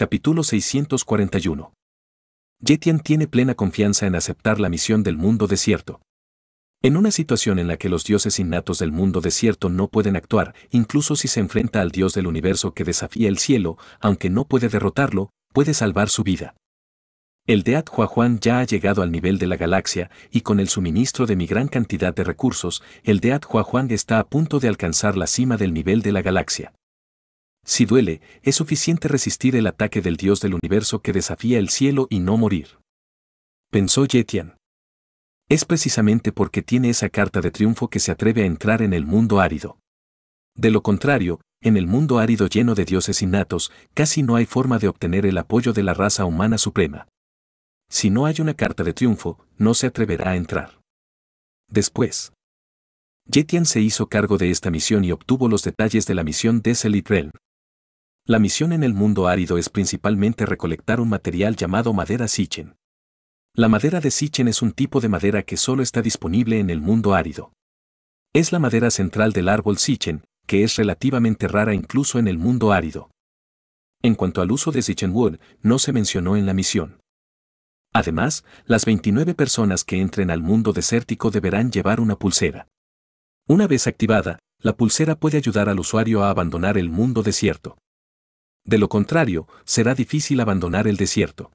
Capítulo 641. Jetian tiene plena confianza en aceptar la misión del mundo desierto. En una situación en la que los dioses innatos del mundo desierto no pueden actuar, incluso si se enfrenta al dios del universo que desafía el cielo, aunque no puede derrotarlo, puede salvar su vida. El Deat Juan ya ha llegado al nivel de la galaxia, y con el suministro de mi gran cantidad de recursos, el Deat Juan está a punto de alcanzar la cima del nivel de la galaxia. Si duele, es suficiente resistir el ataque del dios del universo que desafía el cielo y no morir. Pensó Yetian. Es precisamente porque tiene esa carta de triunfo que se atreve a entrar en el mundo árido. De lo contrario, en el mundo árido lleno de dioses innatos, casi no hay forma de obtener el apoyo de la raza humana suprema. Si no hay una carta de triunfo, no se atreverá a entrar. Después, Yetian se hizo cargo de esta misión y obtuvo los detalles de la misión de Selitren. La misión en el mundo árido es principalmente recolectar un material llamado madera sichen. La madera de sichen es un tipo de madera que solo está disponible en el mundo árido. Es la madera central del árbol sichen, que es relativamente rara incluso en el mundo árido. En cuanto al uso de sichen wood, no se mencionó en la misión. Además, las 29 personas que entren al mundo desértico deberán llevar una pulsera. Una vez activada, la pulsera puede ayudar al usuario a abandonar el mundo desierto de lo contrario, será difícil abandonar el desierto.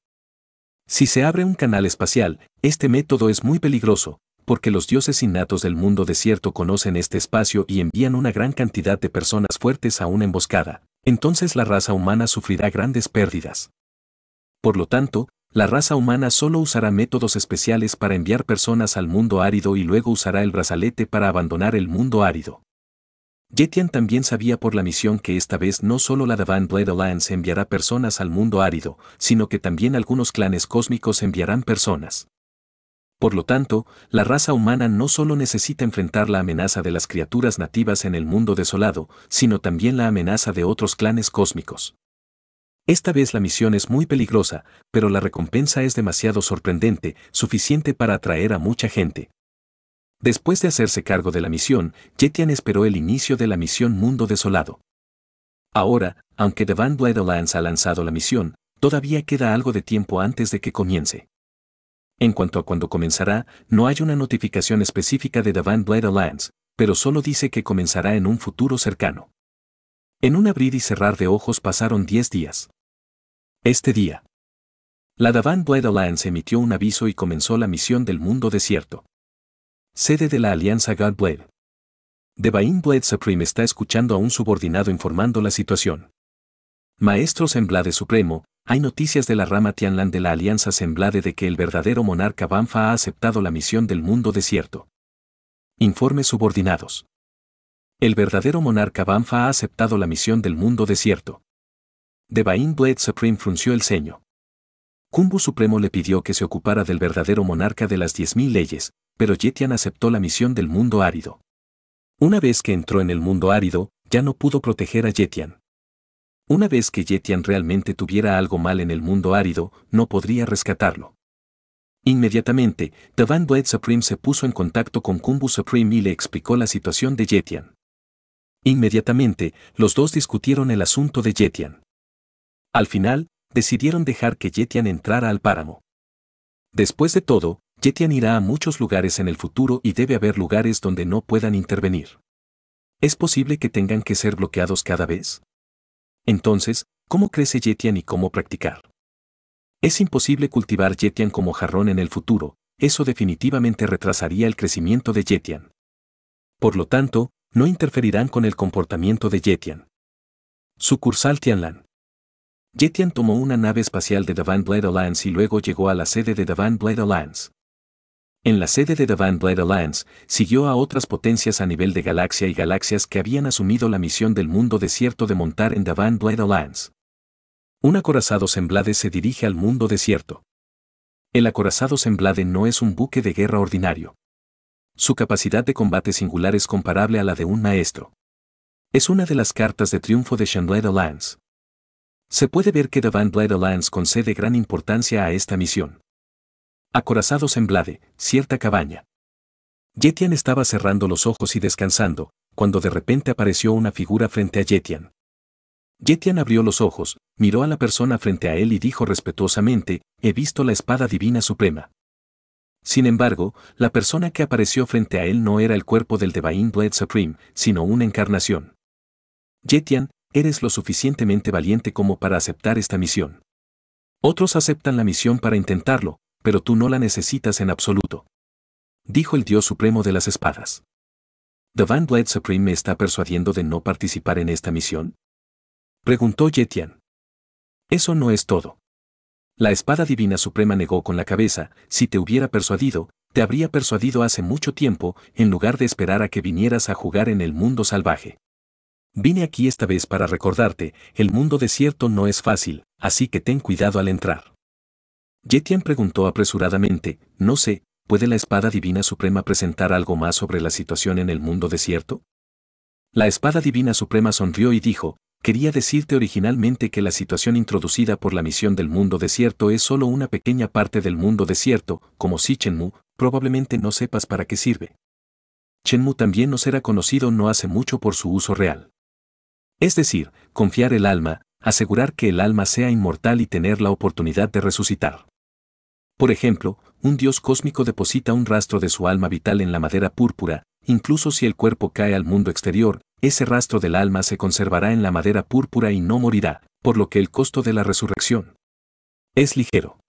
Si se abre un canal espacial, este método es muy peligroso, porque los dioses innatos del mundo desierto conocen este espacio y envían una gran cantidad de personas fuertes a una emboscada, entonces la raza humana sufrirá grandes pérdidas. Por lo tanto, la raza humana solo usará métodos especiales para enviar personas al mundo árido y luego usará el brazalete para abandonar el mundo árido. Jetian también sabía por la misión que esta vez no solo la Davan Blade Alliance enviará personas al mundo árido, sino que también algunos clanes cósmicos enviarán personas. Por lo tanto, la raza humana no solo necesita enfrentar la amenaza de las criaturas nativas en el mundo desolado, sino también la amenaza de otros clanes cósmicos. Esta vez la misión es muy peligrosa, pero la recompensa es demasiado sorprendente, suficiente para atraer a mucha gente. Después de hacerse cargo de la misión, Jetian esperó el inicio de la misión Mundo Desolado. Ahora, aunque The Van Alliance ha lanzado la misión, todavía queda algo de tiempo antes de que comience. En cuanto a cuándo comenzará, no hay una notificación específica de The Van Blade Alliance, pero solo dice que comenzará en un futuro cercano. En un abrir y cerrar de ojos pasaron 10 días. Este día. La Davan Blade Alliance emitió un aviso y comenzó la misión del mundo desierto. Sede de la Alianza Godblade. Devain Blade Supreme está escuchando a un subordinado informando la situación. Maestro Semblade Supremo, hay noticias de la rama Tianlan de la Alianza Semblade de que el verdadero monarca Banfa ha aceptado la misión del mundo desierto. Informes subordinados. El verdadero monarca Banfa ha aceptado la misión del mundo desierto. Devain Blade Supreme frunció el ceño. Kumbu Supremo le pidió que se ocupara del verdadero monarca de las 10.000 leyes, pero Yetian aceptó la misión del mundo árido. Una vez que entró en el mundo árido, ya no pudo proteger a Yetian. Una vez que Yetian realmente tuviera algo mal en el mundo árido, no podría rescatarlo. Inmediatamente, Davan Duet Supreme se puso en contacto con Kumbu Supreme y le explicó la situación de Yetian. Inmediatamente, los dos discutieron el asunto de Yetian. Al final, decidieron dejar que Yetian entrara al páramo. Después de todo, Jetian irá a muchos lugares en el futuro y debe haber lugares donde no puedan intervenir. ¿Es posible que tengan que ser bloqueados cada vez? Entonces, ¿cómo crece Jetian y cómo practicar? Es imposible cultivar Jetian como jarrón en el futuro, eso definitivamente retrasaría el crecimiento de Jetian. Por lo tanto, no interferirán con el comportamiento de Jetian. Sucursal Tianlan. Jetian tomó una nave espacial de Davan Blade Alliance y luego llegó a la sede de Davan Blade Alliance. En la sede de The Van Alliance, siguió a otras potencias a nivel de galaxia y galaxias que habían asumido la misión del mundo desierto de montar en The Van Alliance. Un acorazado Semblade se dirige al mundo desierto. El acorazado Semblade no es un buque de guerra ordinario. Su capacidad de combate singular es comparable a la de un maestro. Es una de las cartas de triunfo de Shenblade Alliance. Se puede ver que The Van Alliance concede gran importancia a esta misión acorazados en Blade, cierta cabaña. Yetian estaba cerrando los ojos y descansando, cuando de repente apareció una figura frente a Yetian. Yetian abrió los ojos, miró a la persona frente a él y dijo respetuosamente, he visto la espada divina suprema. Sin embargo, la persona que apareció frente a él no era el cuerpo del Divine Blood Supreme, sino una encarnación. Yetian, eres lo suficientemente valiente como para aceptar esta misión. Otros aceptan la misión para intentarlo, pero tú no la necesitas en absoluto. Dijo el Dios Supremo de las Espadas. ¿The Van Blade Supreme me está persuadiendo de no participar en esta misión? Preguntó Yetian. Eso no es todo. La espada divina suprema negó con la cabeza, si te hubiera persuadido, te habría persuadido hace mucho tiempo, en lugar de esperar a que vinieras a jugar en el mundo salvaje. Vine aquí esta vez para recordarte, el mundo desierto no es fácil, así que ten cuidado al entrar. Yetian preguntó apresuradamente, no sé, ¿puede la espada divina suprema presentar algo más sobre la situación en el mundo desierto? La espada divina suprema sonrió y dijo, quería decirte originalmente que la situación introducida por la misión del mundo desierto es solo una pequeña parte del mundo desierto, como si Chenmu, probablemente no sepas para qué sirve. Chenmu también no será conocido no hace mucho por su uso real. Es decir, confiar el alma, asegurar que el alma sea inmortal y tener la oportunidad de resucitar. Por ejemplo, un dios cósmico deposita un rastro de su alma vital en la madera púrpura, incluso si el cuerpo cae al mundo exterior, ese rastro del alma se conservará en la madera púrpura y no morirá, por lo que el costo de la resurrección es ligero.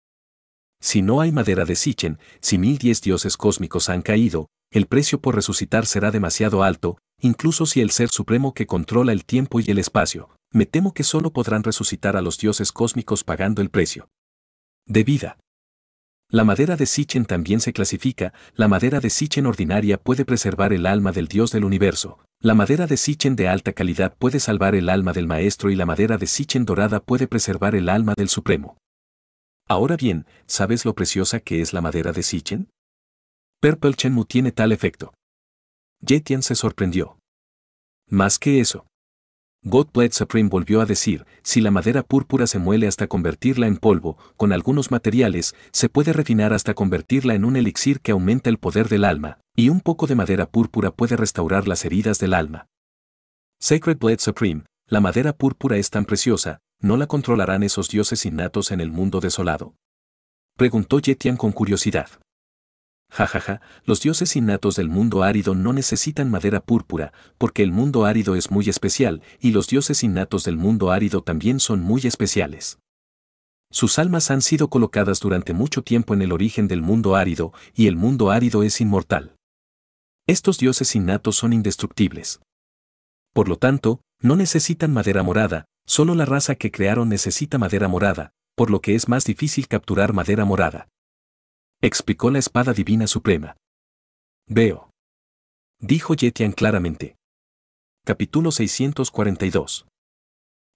Si no hay madera de Sichen, si mil diez dioses cósmicos han caído, el precio por resucitar será demasiado alto, incluso si el Ser Supremo que controla el tiempo y el espacio, me temo que solo podrán resucitar a los dioses cósmicos pagando el precio. De vida. La madera de Sichen también se clasifica, la madera de Sichen ordinaria puede preservar el alma del dios del universo, la madera de Sichen de alta calidad puede salvar el alma del maestro y la madera de Sichen dorada puede preservar el alma del supremo. Ahora bien, ¿sabes lo preciosa que es la madera de Sichen? Purple Chenmu tiene tal efecto. Yetian se sorprendió. Más que eso, God Bled Supreme volvió a decir, si la madera púrpura se muele hasta convertirla en polvo, con algunos materiales, se puede refinar hasta convertirla en un elixir que aumenta el poder del alma, y un poco de madera púrpura puede restaurar las heridas del alma. Sacred Blood Supreme, la madera púrpura es tan preciosa, no la controlarán esos dioses innatos en el mundo desolado. Preguntó Yetian con curiosidad. Jajaja, los dioses innatos del mundo árido no necesitan madera púrpura, porque el mundo árido es muy especial, y los dioses innatos del mundo árido también son muy especiales. Sus almas han sido colocadas durante mucho tiempo en el origen del mundo árido, y el mundo árido es inmortal. Estos dioses innatos son indestructibles. Por lo tanto, no necesitan madera morada, solo la raza que crearon necesita madera morada, por lo que es más difícil capturar madera morada explicó la espada divina suprema. Veo. Dijo Yetian claramente. Capítulo 642.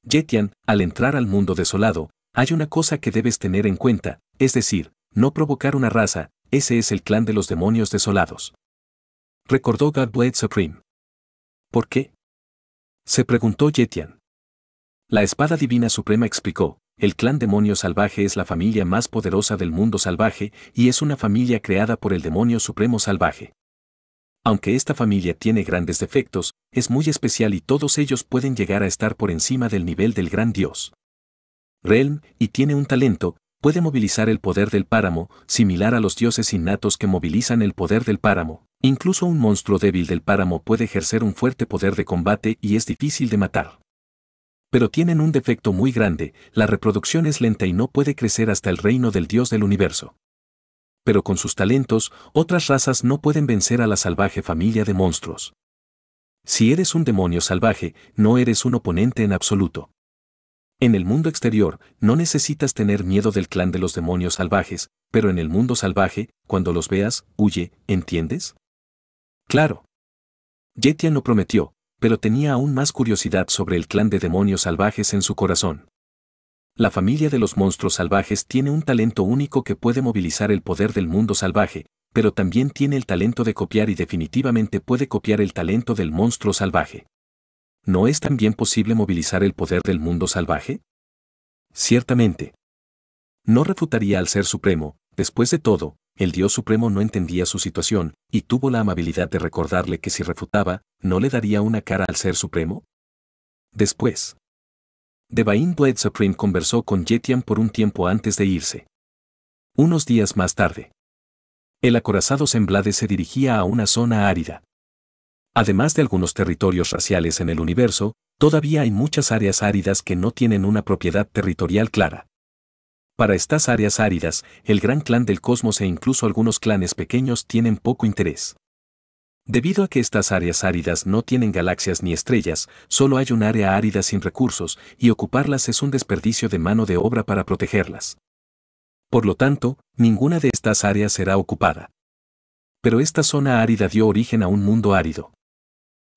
Yetian, al entrar al mundo desolado, hay una cosa que debes tener en cuenta, es decir, no provocar una raza, ese es el clan de los demonios desolados. Recordó Godblade Supreme. ¿Por qué? Se preguntó Yetian. La espada divina suprema explicó, el clan demonio salvaje es la familia más poderosa del mundo salvaje y es una familia creada por el demonio supremo salvaje. Aunque esta familia tiene grandes defectos, es muy especial y todos ellos pueden llegar a estar por encima del nivel del gran dios. Realm, y tiene un talento, puede movilizar el poder del páramo, similar a los dioses innatos que movilizan el poder del páramo. Incluso un monstruo débil del páramo puede ejercer un fuerte poder de combate y es difícil de matar. Pero tienen un defecto muy grande, la reproducción es lenta y no puede crecer hasta el reino del Dios del universo. Pero con sus talentos, otras razas no pueden vencer a la salvaje familia de monstruos. Si eres un demonio salvaje, no eres un oponente en absoluto. En el mundo exterior, no necesitas tener miedo del clan de los demonios salvajes, pero en el mundo salvaje, cuando los veas, huye, ¿entiendes? Claro. Yetian lo prometió, pero tenía aún más curiosidad sobre el clan de demonios salvajes en su corazón. La familia de los monstruos salvajes tiene un talento único que puede movilizar el poder del mundo salvaje, pero también tiene el talento de copiar y definitivamente puede copiar el talento del monstruo salvaje. ¿No es también posible movilizar el poder del mundo salvaje? Ciertamente. No refutaría al Ser Supremo, después de todo, el Dios Supremo no entendía su situación, y tuvo la amabilidad de recordarle que si refutaba, ¿no le daría una cara al Ser Supremo? Después, Devain Blood Supreme conversó con Jetian por un tiempo antes de irse. Unos días más tarde, el acorazado Semblade se dirigía a una zona árida. Además de algunos territorios raciales en el universo, todavía hay muchas áreas áridas que no tienen una propiedad territorial clara. Para estas áreas áridas, el gran clan del cosmos e incluso algunos clanes pequeños tienen poco interés. Debido a que estas áreas áridas no tienen galaxias ni estrellas, solo hay un área árida sin recursos, y ocuparlas es un desperdicio de mano de obra para protegerlas. Por lo tanto, ninguna de estas áreas será ocupada. Pero esta zona árida dio origen a un mundo árido.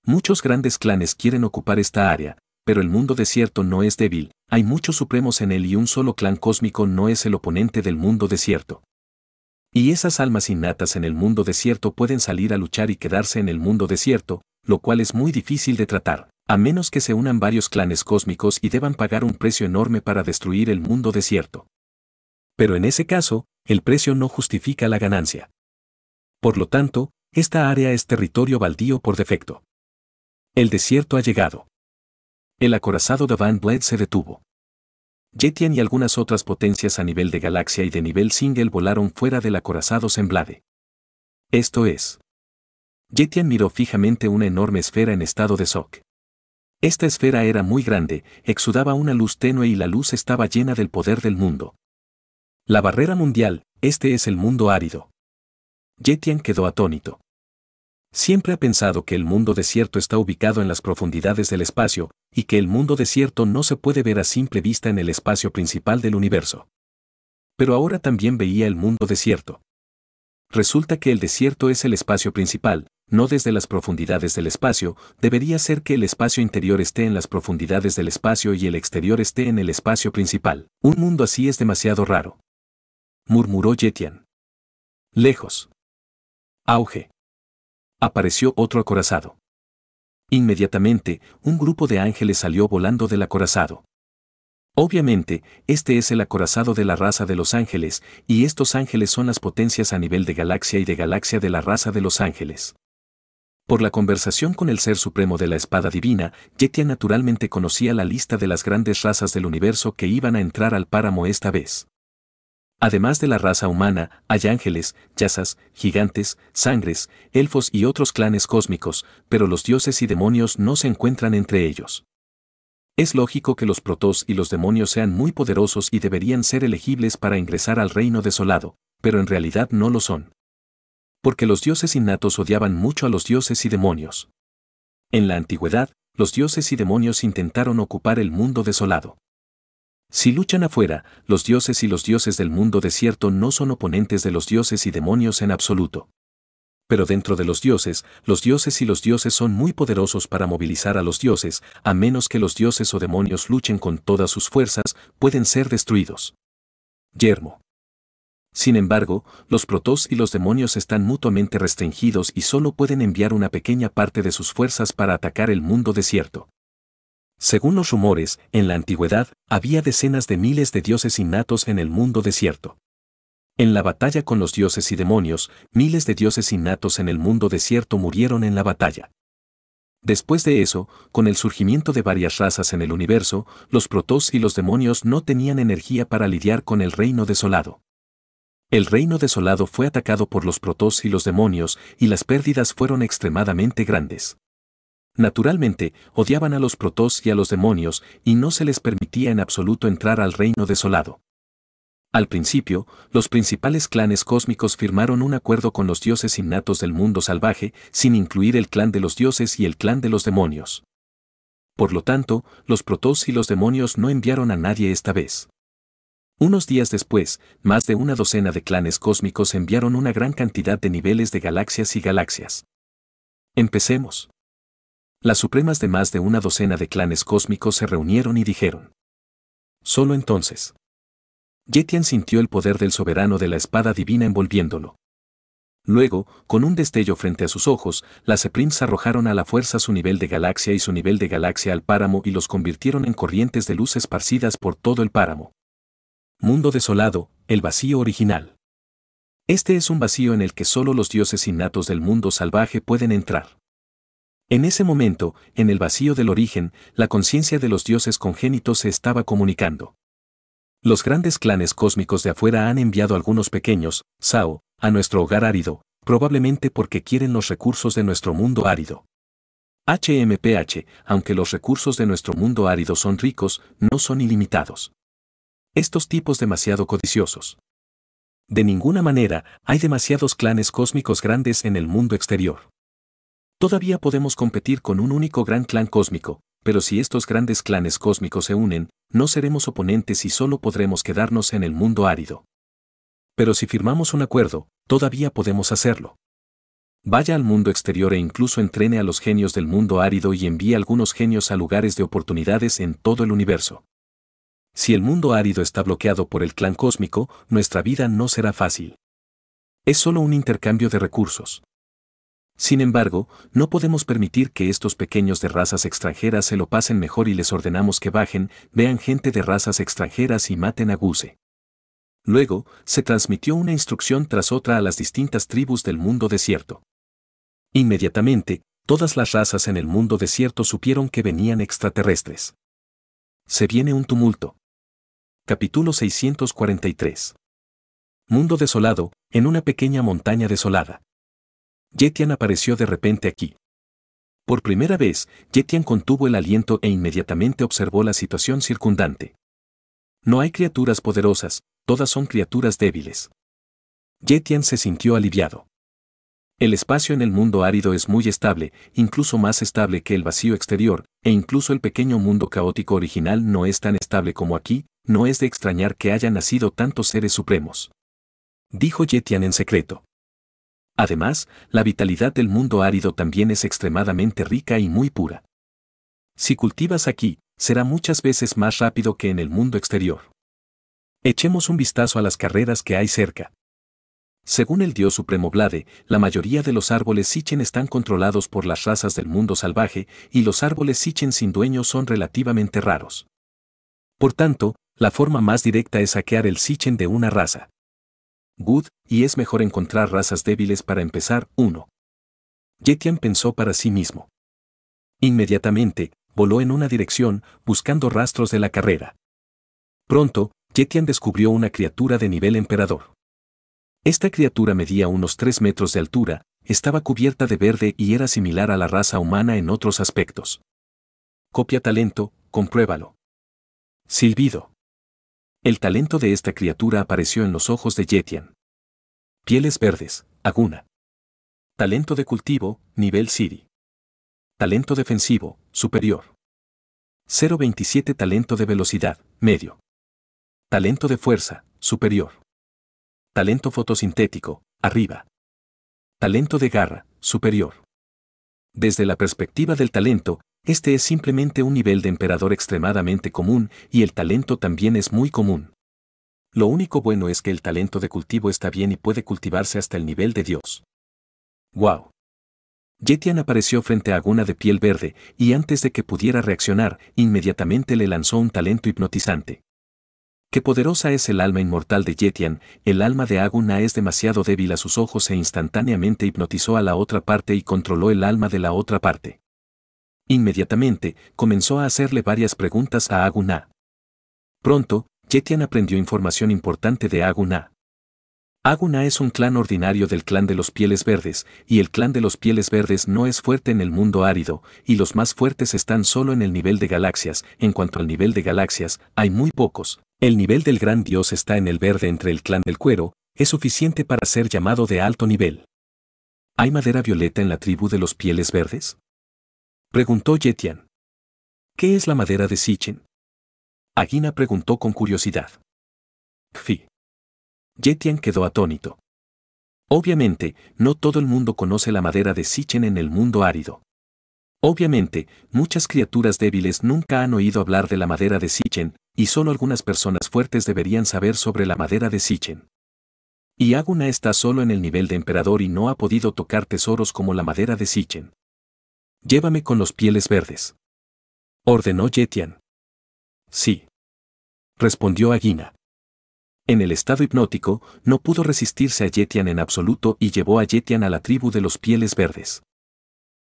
Muchos grandes clanes quieren ocupar esta área, pero el mundo desierto no es débil, hay muchos supremos en él y un solo clan cósmico no es el oponente del mundo desierto. Y esas almas innatas en el mundo desierto pueden salir a luchar y quedarse en el mundo desierto, lo cual es muy difícil de tratar, a menos que se unan varios clanes cósmicos y deban pagar un precio enorme para destruir el mundo desierto. Pero en ese caso, el precio no justifica la ganancia. Por lo tanto, esta área es territorio baldío por defecto. El desierto ha llegado. El acorazado de Van Bled se detuvo. Jetian y algunas otras potencias a nivel de galaxia y de nivel single volaron fuera del acorazado Semblade. Esto es. Jetian miró fijamente una enorme esfera en estado de shock. Esta esfera era muy grande, exudaba una luz tenue y la luz estaba llena del poder del mundo. La barrera mundial, este es el mundo árido. Jetian quedó atónito. Siempre ha pensado que el mundo desierto está ubicado en las profundidades del espacio, y que el mundo desierto no se puede ver a simple vista en el espacio principal del universo. Pero ahora también veía el mundo desierto. Resulta que el desierto es el espacio principal, no desde las profundidades del espacio, debería ser que el espacio interior esté en las profundidades del espacio y el exterior esté en el espacio principal. Un mundo así es demasiado raro. Murmuró Yetian. Lejos. Auge. Apareció otro acorazado. Inmediatamente, un grupo de ángeles salió volando del acorazado. Obviamente, este es el acorazado de la raza de los ángeles, y estos ángeles son las potencias a nivel de galaxia y de galaxia de la raza de los ángeles. Por la conversación con el Ser Supremo de la Espada Divina, Yetia naturalmente conocía la lista de las grandes razas del universo que iban a entrar al páramo esta vez. Además de la raza humana, hay ángeles, yasas, gigantes, sangres, elfos y otros clanes cósmicos, pero los dioses y demonios no se encuentran entre ellos. Es lógico que los protós y los demonios sean muy poderosos y deberían ser elegibles para ingresar al reino desolado, pero en realidad no lo son. Porque los dioses innatos odiaban mucho a los dioses y demonios. En la antigüedad, los dioses y demonios intentaron ocupar el mundo desolado. Si luchan afuera, los dioses y los dioses del mundo desierto no son oponentes de los dioses y demonios en absoluto. Pero dentro de los dioses, los dioses y los dioses son muy poderosos para movilizar a los dioses, a menos que los dioses o demonios luchen con todas sus fuerzas, pueden ser destruidos. Yermo. Sin embargo, los protós y los demonios están mutuamente restringidos y solo pueden enviar una pequeña parte de sus fuerzas para atacar el mundo desierto. Según los rumores, en la antigüedad, había decenas de miles de dioses innatos en el mundo desierto. En la batalla con los dioses y demonios, miles de dioses innatos en el mundo desierto murieron en la batalla. Después de eso, con el surgimiento de varias razas en el universo, los protós y los demonios no tenían energía para lidiar con el reino desolado. El reino desolado fue atacado por los protós y los demonios, y las pérdidas fueron extremadamente grandes. Naturalmente, odiaban a los protos y a los demonios, y no se les permitía en absoluto entrar al reino desolado. Al principio, los principales clanes cósmicos firmaron un acuerdo con los dioses innatos del mundo salvaje, sin incluir el clan de los dioses y el clan de los demonios. Por lo tanto, los protos y los demonios no enviaron a nadie esta vez. Unos días después, más de una docena de clanes cósmicos enviaron una gran cantidad de niveles de galaxias y galaxias. Empecemos. Las supremas de más de una docena de clanes cósmicos se reunieron y dijeron. Solo entonces. Yetian sintió el poder del soberano de la espada divina envolviéndolo. Luego, con un destello frente a sus ojos, las Eprims arrojaron a la fuerza su nivel de galaxia y su nivel de galaxia al páramo y los convirtieron en corrientes de luz esparcidas por todo el páramo. Mundo desolado, el vacío original. Este es un vacío en el que solo los dioses innatos del mundo salvaje pueden entrar. En ese momento, en el vacío del origen, la conciencia de los dioses congénitos se estaba comunicando. Los grandes clanes cósmicos de afuera han enviado algunos pequeños, Sao, a nuestro hogar árido, probablemente porque quieren los recursos de nuestro mundo árido. HMPH, aunque los recursos de nuestro mundo árido son ricos, no son ilimitados. Estos tipos demasiado codiciosos. De ninguna manera, hay demasiados clanes cósmicos grandes en el mundo exterior. Todavía podemos competir con un único gran clan cósmico, pero si estos grandes clanes cósmicos se unen, no seremos oponentes y solo podremos quedarnos en el mundo árido. Pero si firmamos un acuerdo, todavía podemos hacerlo. Vaya al mundo exterior e incluso entrene a los genios del mundo árido y envíe algunos genios a lugares de oportunidades en todo el universo. Si el mundo árido está bloqueado por el clan cósmico, nuestra vida no será fácil. Es solo un intercambio de recursos. Sin embargo, no podemos permitir que estos pequeños de razas extranjeras se lo pasen mejor y les ordenamos que bajen, vean gente de razas extranjeras y maten a Guse. Luego, se transmitió una instrucción tras otra a las distintas tribus del mundo desierto. Inmediatamente, todas las razas en el mundo desierto supieron que venían extraterrestres. Se viene un tumulto. Capítulo 643. Mundo desolado, en una pequeña montaña desolada. Yetian apareció de repente aquí. Por primera vez, Yetian contuvo el aliento e inmediatamente observó la situación circundante. No hay criaturas poderosas, todas son criaturas débiles. Yetian se sintió aliviado. El espacio en el mundo árido es muy estable, incluso más estable que el vacío exterior, e incluso el pequeño mundo caótico original no es tan estable como aquí, no es de extrañar que hayan nacido tantos seres supremos. Dijo Yetian en secreto. Además, la vitalidad del mundo árido también es extremadamente rica y muy pura. Si cultivas aquí, será muchas veces más rápido que en el mundo exterior. Echemos un vistazo a las carreras que hay cerca. Según el dios supremo Vlade, la mayoría de los árboles Sichen están controlados por las razas del mundo salvaje y los árboles Sichen sin dueño son relativamente raros. Por tanto, la forma más directa es saquear el Sichen de una raza good, y es mejor encontrar razas débiles para empezar, uno. Jetian pensó para sí mismo. Inmediatamente, voló en una dirección, buscando rastros de la carrera. Pronto, Jetian descubrió una criatura de nivel emperador. Esta criatura medía unos 3 metros de altura, estaba cubierta de verde y era similar a la raza humana en otros aspectos. Copia talento, compruébalo. Silbido. El talento de esta criatura apareció en los ojos de Yetian. Pieles verdes, Aguna. Talento de cultivo, nivel Siri. Talento defensivo, superior. 0.27 Talento de velocidad, medio. Talento de fuerza, superior. Talento fotosintético, arriba. Talento de garra, superior. Desde la perspectiva del talento, este es simplemente un nivel de emperador extremadamente común y el talento también es muy común. Lo único bueno es que el talento de cultivo está bien y puede cultivarse hasta el nivel de Dios. ¡Wow! Jetian apareció frente a Aguna de piel verde y antes de que pudiera reaccionar, inmediatamente le lanzó un talento hipnotizante. Qué poderosa es el alma inmortal de Jetian, el alma de Aguna es demasiado débil a sus ojos e instantáneamente hipnotizó a la otra parte y controló el alma de la otra parte. Inmediatamente, comenzó a hacerle varias preguntas a Aguna. Pronto, Jetian aprendió información importante de Aguna. Aguna es un clan ordinario del clan de los pieles verdes, y el clan de los pieles verdes no es fuerte en el mundo árido, y los más fuertes están solo en el nivel de galaxias, en cuanto al nivel de galaxias, hay muy pocos. El nivel del gran dios está en el verde entre el clan del cuero, es suficiente para ser llamado de alto nivel. ¿Hay madera violeta en la tribu de los pieles verdes? Preguntó Yetian. ¿Qué es la madera de Sichen? Agina preguntó con curiosidad. Kfi. Yetian quedó atónito. Obviamente, no todo el mundo conoce la madera de Sichen en el mundo árido. Obviamente, muchas criaturas débiles nunca han oído hablar de la madera de Sichen, y solo algunas personas fuertes deberían saber sobre la madera de Sichen. Y Aguna está solo en el nivel de emperador y no ha podido tocar tesoros como la madera de Sichen. Llévame con los pieles verdes. Ordenó Yetian. Sí. Respondió Aguina. En el estado hipnótico, no pudo resistirse a Yetian en absoluto y llevó a Yetian a la tribu de los pieles verdes.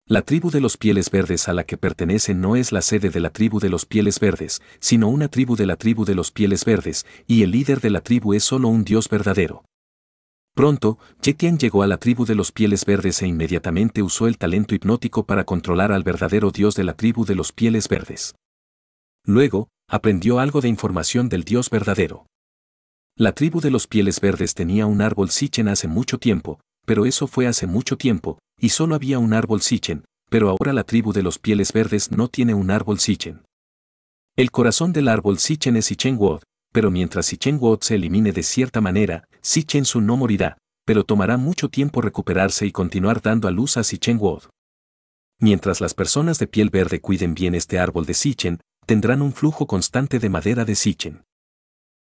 La tribu de los pieles verdes a la que pertenece no es la sede de la tribu de los pieles verdes, sino una tribu de la tribu de los pieles verdes, y el líder de la tribu es solo un dios verdadero. Pronto, Jetian llegó a la tribu de los Pieles Verdes e inmediatamente usó el talento hipnótico para controlar al verdadero dios de la tribu de los Pieles Verdes. Luego, aprendió algo de información del dios verdadero. La tribu de los Pieles Verdes tenía un árbol Sichen hace mucho tiempo, pero eso fue hace mucho tiempo, y solo había un árbol Sichen, pero ahora la tribu de los Pieles Verdes no tiene un árbol Sichen. El corazón del árbol Sichen es Sichen pero mientras Sichen se elimine de cierta manera, Sichen no morirá, pero tomará mucho tiempo recuperarse y continuar dando a luz a Sichen Mientras las personas de piel verde cuiden bien este árbol de Sichen, tendrán un flujo constante de madera de Sichen.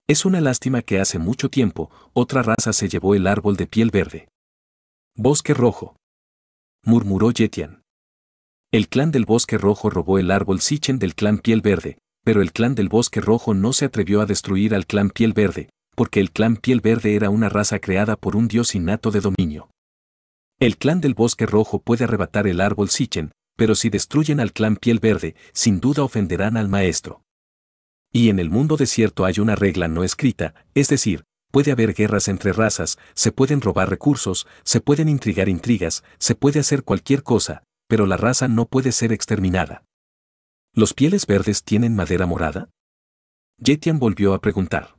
Es una lástima que hace mucho tiempo otra raza se llevó el árbol de piel verde. Bosque Rojo. Murmuró Yetian. El clan del Bosque Rojo robó el árbol Sichen del clan Piel Verde, pero el clan del Bosque Rojo no se atrevió a destruir al clan Piel Verde, porque el clan Piel Verde era una raza creada por un dios innato de dominio. El clan del Bosque Rojo puede arrebatar el árbol Sichen, pero si destruyen al clan Piel Verde, sin duda ofenderán al maestro. Y en el mundo desierto hay una regla no escrita, es decir, puede haber guerras entre razas, se pueden robar recursos, se pueden intrigar intrigas, se puede hacer cualquier cosa, pero la raza no puede ser exterminada. ¿Los pieles verdes tienen madera morada? Jetian volvió a preguntar.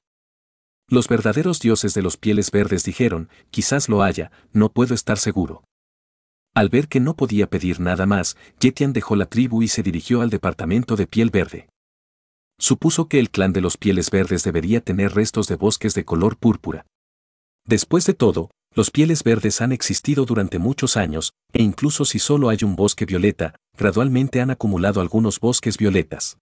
Los verdaderos dioses de los pieles verdes dijeron, quizás lo haya, no puedo estar seguro. Al ver que no podía pedir nada más, Jetian dejó la tribu y se dirigió al departamento de piel verde. Supuso que el clan de los pieles verdes debería tener restos de bosques de color púrpura. Después de todo, los pieles verdes han existido durante muchos años, e incluso si solo hay un bosque violeta, gradualmente han acumulado algunos bosques violetas.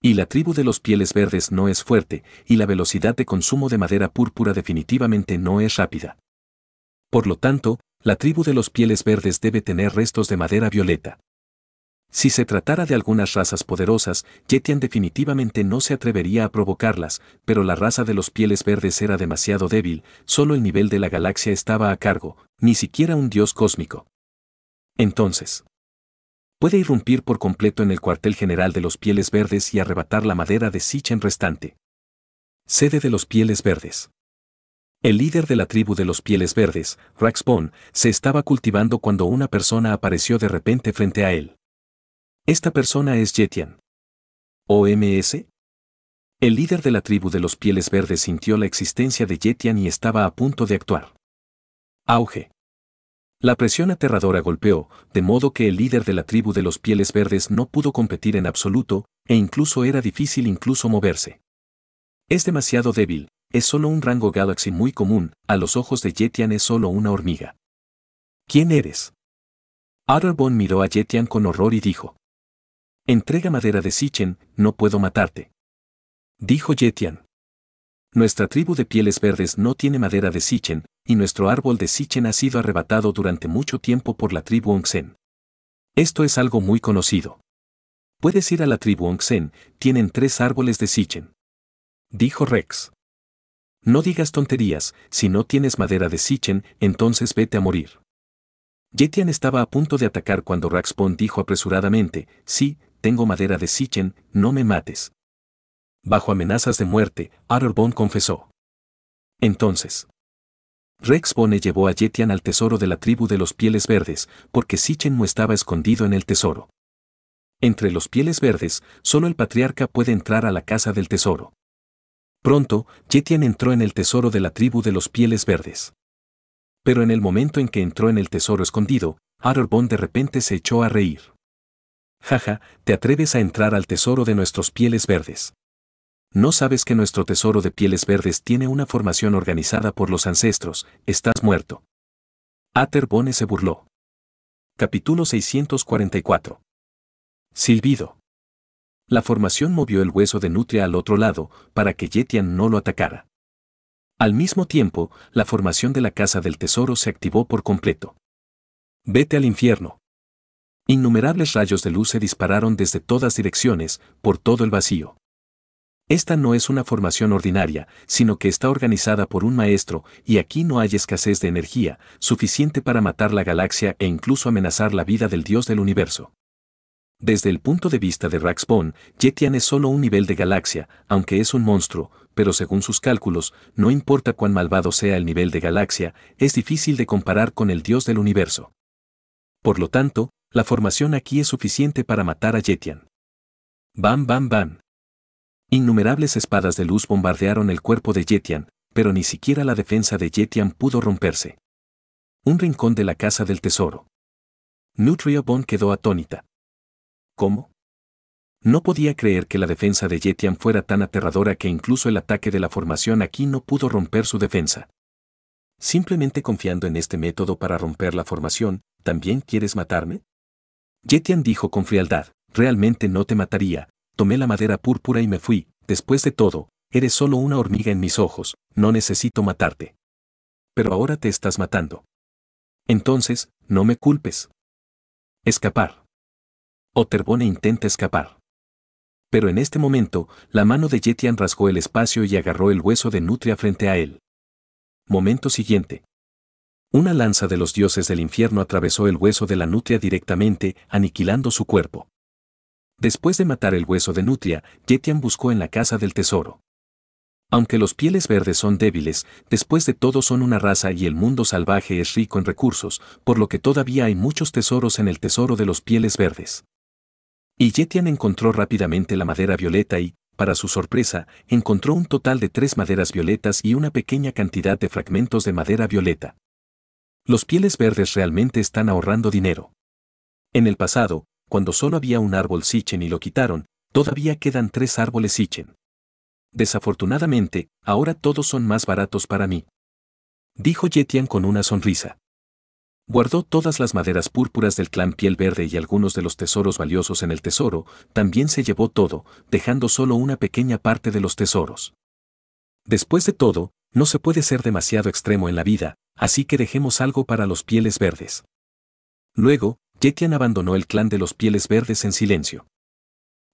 Y la tribu de los pieles verdes no es fuerte, y la velocidad de consumo de madera púrpura definitivamente no es rápida. Por lo tanto, la tribu de los pieles verdes debe tener restos de madera violeta. Si se tratara de algunas razas poderosas, Yetian definitivamente no se atrevería a provocarlas, pero la raza de los pieles verdes era demasiado débil, solo el nivel de la galaxia estaba a cargo, ni siquiera un dios cósmico. Entonces, puede irrumpir por completo en el cuartel general de los pieles verdes y arrebatar la madera de Sichen restante. Sede de los pieles verdes. El líder de la tribu de los pieles verdes, Raxbone, se estaba cultivando cuando una persona apareció de repente frente a él. Esta persona es Jetian? ¿OMS? El líder de la tribu de los Pieles Verdes sintió la existencia de Jetian y estaba a punto de actuar. Auge. La presión aterradora golpeó, de modo que el líder de la tribu de los Pieles Verdes no pudo competir en absoluto, e incluso era difícil incluso moverse. Es demasiado débil, es solo un rango Galaxy muy común, a los ojos de Jetian es solo una hormiga. ¿Quién eres? Arbon miró a Jetian con horror y dijo. Entrega madera de Sichen, no puedo matarte. Dijo Yetian. Nuestra tribu de pieles verdes no tiene madera de Sichen, y nuestro árbol de Sichen ha sido arrebatado durante mucho tiempo por la tribu Onxen. Esto es algo muy conocido. Puedes ir a la tribu Ongsen, tienen tres árboles de Sichen. Dijo Rex. No digas tonterías, si no tienes madera de Sichen, entonces vete a morir. Yetian estaba a punto de atacar cuando Raxpon dijo apresuradamente, sí, tengo madera de Sichen, no me mates. Bajo amenazas de muerte, Arorbon confesó. Entonces, Rex Bone llevó a Yetian al tesoro de la tribu de los Pieles Verdes, porque Sichen no estaba escondido en el tesoro. Entre los Pieles Verdes, solo el patriarca puede entrar a la casa del tesoro. Pronto, Yetian entró en el tesoro de la tribu de los Pieles Verdes. Pero en el momento en que entró en el tesoro escondido, Arorbon de repente se echó a reír jaja, te atreves a entrar al tesoro de nuestros pieles verdes. No sabes que nuestro tesoro de pieles verdes tiene una formación organizada por los ancestros, estás muerto. Aterbone se burló. Capítulo 644. Silbido. La formación movió el hueso de Nutria al otro lado, para que Yetian no lo atacara. Al mismo tiempo, la formación de la Casa del Tesoro se activó por completo. Vete al infierno. Innumerables rayos de luz se dispararon desde todas direcciones, por todo el vacío. Esta no es una formación ordinaria, sino que está organizada por un maestro, y aquí no hay escasez de energía, suficiente para matar la galaxia e incluso amenazar la vida del dios del universo. Desde el punto de vista de Raxbone, Jetian es solo un nivel de galaxia, aunque es un monstruo, pero según sus cálculos, no importa cuán malvado sea el nivel de galaxia, es difícil de comparar con el dios del universo. Por lo tanto, la formación aquí es suficiente para matar a Yetian. Bam, bam, bam. Innumerables espadas de luz bombardearon el cuerpo de Yetian, pero ni siquiera la defensa de Yetian pudo romperse. Un rincón de la casa del tesoro. Nutria Bond quedó atónita. ¿Cómo? No podía creer que la defensa de Yetian fuera tan aterradora que incluso el ataque de la formación aquí no pudo romper su defensa. Simplemente confiando en este método para romper la formación, ¿también quieres matarme? Yetian dijo con frialdad, realmente no te mataría, tomé la madera púrpura y me fui, después de todo, eres solo una hormiga en mis ojos, no necesito matarte. Pero ahora te estás matando. Entonces, no me culpes. Escapar. Oterbone oh, intenta escapar. Pero en este momento, la mano de Yetian rasgó el espacio y agarró el hueso de Nutria frente a él. Momento siguiente, una lanza de los dioses del infierno atravesó el hueso de la nutria directamente, aniquilando su cuerpo. Después de matar el hueso de nutria, Yetian buscó en la casa del tesoro. Aunque los pieles verdes son débiles, después de todo son una raza y el mundo salvaje es rico en recursos, por lo que todavía hay muchos tesoros en el tesoro de los pieles verdes. Y Yetian encontró rápidamente la madera violeta y, para su sorpresa, encontró un total de tres maderas violetas y una pequeña cantidad de fragmentos de madera violeta. Los pieles verdes realmente están ahorrando dinero. En el pasado, cuando solo había un árbol sichen y lo quitaron, todavía quedan tres árboles sichen. Desafortunadamente, ahora todos son más baratos para mí. Dijo Yetian con una sonrisa. Guardó todas las maderas púrpuras del clan Piel Verde y algunos de los tesoros valiosos en el tesoro, también se llevó todo, dejando solo una pequeña parte de los tesoros. Después de todo, no se puede ser demasiado extremo en la vida, así que dejemos algo para los pieles verdes. Luego, Jetian abandonó el clan de los pieles verdes en silencio.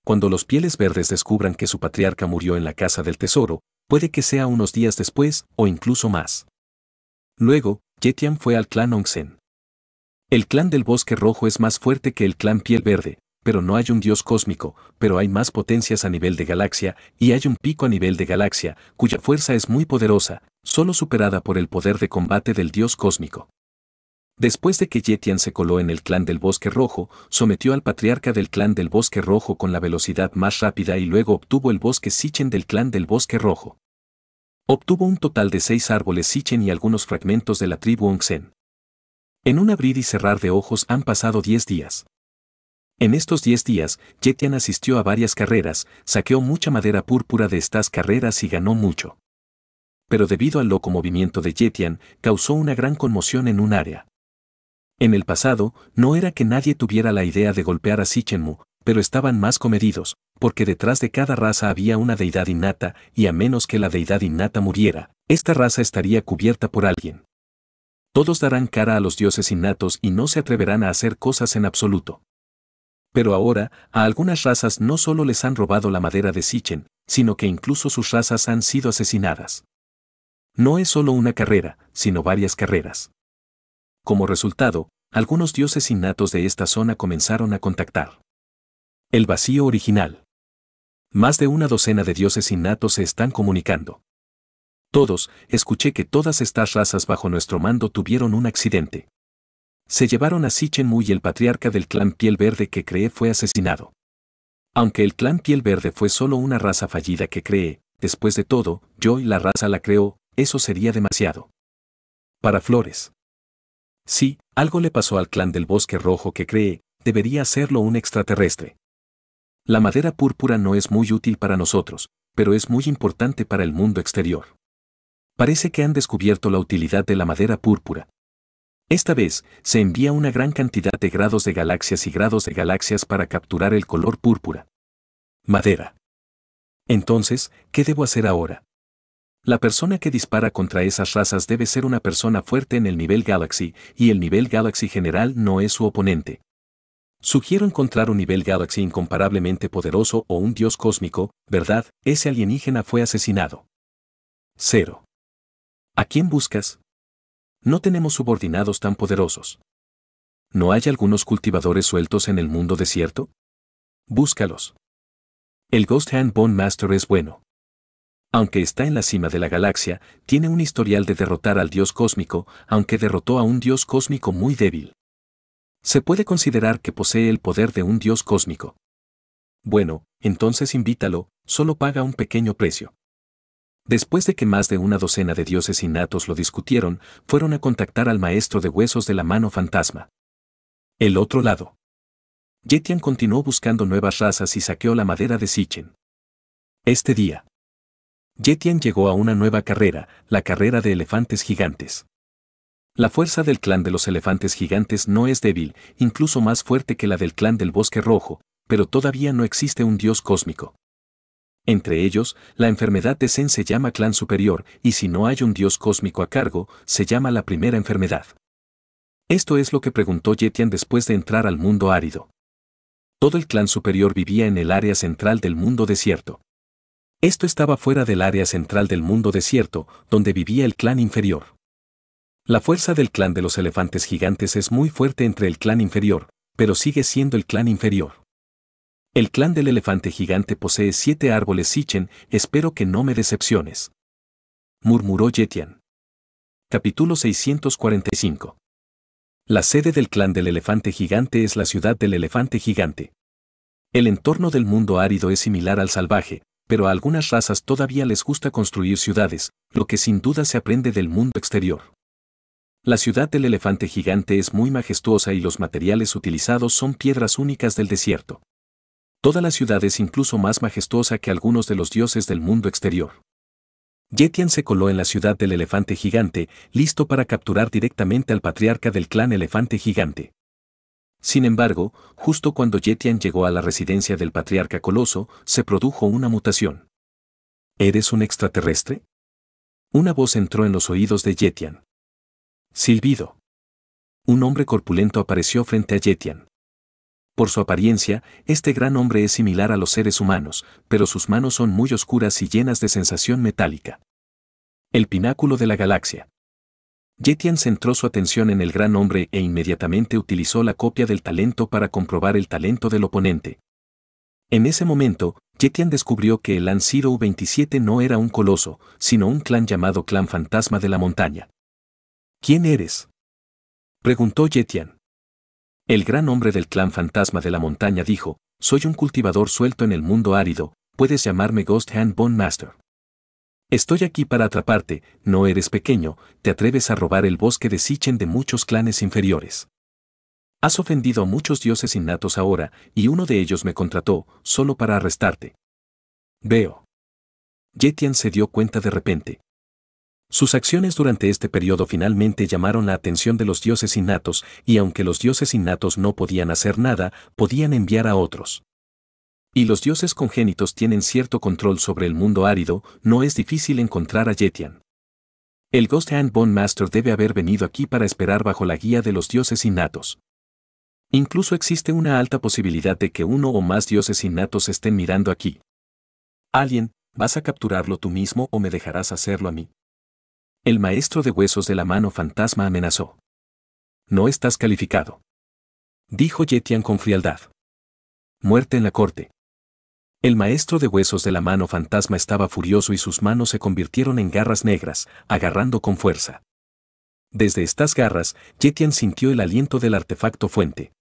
Cuando los pieles verdes descubran que su patriarca murió en la casa del tesoro, puede que sea unos días después o incluso más. Luego, Jetian fue al clan Ongsen. El clan del bosque rojo es más fuerte que el clan piel verde, pero no hay un dios cósmico, pero hay más potencias a nivel de galaxia, y hay un pico a nivel de galaxia, cuya fuerza es muy poderosa, solo superada por el poder de combate del dios cósmico. Después de que Yetian se coló en el clan del Bosque Rojo, sometió al patriarca del clan del Bosque Rojo con la velocidad más rápida y luego obtuvo el bosque Sichen del clan del Bosque Rojo. Obtuvo un total de seis árboles Sichen y algunos fragmentos de la tribu Onxen. En un abrir y cerrar de ojos han pasado diez días. En estos diez días, Jetian asistió a varias carreras, saqueó mucha madera púrpura de estas carreras y ganó mucho. Pero debido al loco movimiento de Jetian, causó una gran conmoción en un área. En el pasado, no era que nadie tuviera la idea de golpear a Sichenmu, pero estaban más comedidos, porque detrás de cada raza había una deidad innata, y a menos que la deidad innata muriera, esta raza estaría cubierta por alguien. Todos darán cara a los dioses innatos y no se atreverán a hacer cosas en absoluto. Pero ahora, a algunas razas no solo les han robado la madera de Sichen, sino que incluso sus razas han sido asesinadas. No es solo una carrera, sino varias carreras. Como resultado, algunos dioses innatos de esta zona comenzaron a contactar. El vacío original. Más de una docena de dioses innatos se están comunicando. Todos, escuché que todas estas razas bajo nuestro mando tuvieron un accidente. Se llevaron a Sichenmu y el patriarca del clan Piel Verde que cree fue asesinado. Aunque el clan Piel Verde fue solo una raza fallida que cree, después de todo, yo y la raza la creo, eso sería demasiado. Para Flores. Sí, algo le pasó al clan del bosque rojo que cree, debería hacerlo un extraterrestre. La madera púrpura no es muy útil para nosotros, pero es muy importante para el mundo exterior. Parece que han descubierto la utilidad de la madera púrpura, esta vez, se envía una gran cantidad de grados de galaxias y grados de galaxias para capturar el color púrpura. Madera. Entonces, ¿qué debo hacer ahora? La persona que dispara contra esas razas debe ser una persona fuerte en el nivel Galaxy, y el nivel Galaxy general no es su oponente. Sugiero encontrar un nivel Galaxy incomparablemente poderoso o un dios cósmico, ¿verdad? Ese alienígena fue asesinado. 0. ¿A quién buscas? no tenemos subordinados tan poderosos. ¿No hay algunos cultivadores sueltos en el mundo desierto? Búscalos. El Ghost Hand Bone Master es bueno. Aunque está en la cima de la galaxia, tiene un historial de derrotar al dios cósmico, aunque derrotó a un dios cósmico muy débil. Se puede considerar que posee el poder de un dios cósmico. Bueno, entonces invítalo, solo paga un pequeño precio después de que más de una docena de dioses innatos lo discutieron, fueron a contactar al maestro de huesos de la mano fantasma. El otro lado. Yetian continuó buscando nuevas razas y saqueó la madera de Sichen. Este día. Yetian llegó a una nueva carrera, la carrera de elefantes gigantes. La fuerza del clan de los elefantes gigantes no es débil, incluso más fuerte que la del clan del bosque rojo, pero todavía no existe un dios cósmico. Entre ellos, la enfermedad de Zen se llama clan superior, y si no hay un dios cósmico a cargo, se llama la primera enfermedad. Esto es lo que preguntó Yetian después de entrar al mundo árido. Todo el clan superior vivía en el área central del mundo desierto. Esto estaba fuera del área central del mundo desierto, donde vivía el clan inferior. La fuerza del clan de los elefantes gigantes es muy fuerte entre el clan inferior, pero sigue siendo el clan inferior. El clan del elefante gigante posee siete árboles Sichen, espero que no me decepciones. Murmuró Yetian. Capítulo 645. La sede del clan del elefante gigante es la ciudad del elefante gigante. El entorno del mundo árido es similar al salvaje, pero a algunas razas todavía les gusta construir ciudades, lo que sin duda se aprende del mundo exterior. La ciudad del elefante gigante es muy majestuosa y los materiales utilizados son piedras únicas del desierto. Toda la ciudad es incluso más majestuosa que algunos de los dioses del mundo exterior. Yetian se coló en la ciudad del elefante gigante, listo para capturar directamente al patriarca del clan elefante gigante. Sin embargo, justo cuando Yetian llegó a la residencia del patriarca Coloso, se produjo una mutación. ¿Eres un extraterrestre? Una voz entró en los oídos de Yetian. Silbido. Un hombre corpulento apareció frente a Yetian. Por su apariencia, este gran hombre es similar a los seres humanos, pero sus manos son muy oscuras y llenas de sensación metálica. El pináculo de la galaxia. Jetian centró su atención en el gran hombre e inmediatamente utilizó la copia del talento para comprobar el talento del oponente. En ese momento, Jetian descubrió que el Land 27 no era un coloso, sino un clan llamado Clan Fantasma de la Montaña. ¿Quién eres? preguntó Jetian. El gran hombre del clan fantasma de la montaña dijo, soy un cultivador suelto en el mundo árido, puedes llamarme Ghost Hand Bone Master. Estoy aquí para atraparte, no eres pequeño, te atreves a robar el bosque de Sichen de muchos clanes inferiores. Has ofendido a muchos dioses innatos ahora, y uno de ellos me contrató, solo para arrestarte. Veo. Yetian se dio cuenta de repente. Sus acciones durante este periodo finalmente llamaron la atención de los dioses innatos, y aunque los dioses innatos no podían hacer nada, podían enviar a otros. Y los dioses congénitos tienen cierto control sobre el mundo árido, no es difícil encontrar a Yetian. El Ghost Hand Bone Master debe haber venido aquí para esperar bajo la guía de los dioses innatos. Incluso existe una alta posibilidad de que uno o más dioses innatos estén mirando aquí. alguien ¿vas a capturarlo tú mismo o me dejarás hacerlo a mí? El maestro de huesos de la mano fantasma amenazó. No estás calificado. Dijo Yetian con frialdad. Muerte en la corte. El maestro de huesos de la mano fantasma estaba furioso y sus manos se convirtieron en garras negras, agarrando con fuerza. Desde estas garras, Yetian sintió el aliento del artefacto fuente.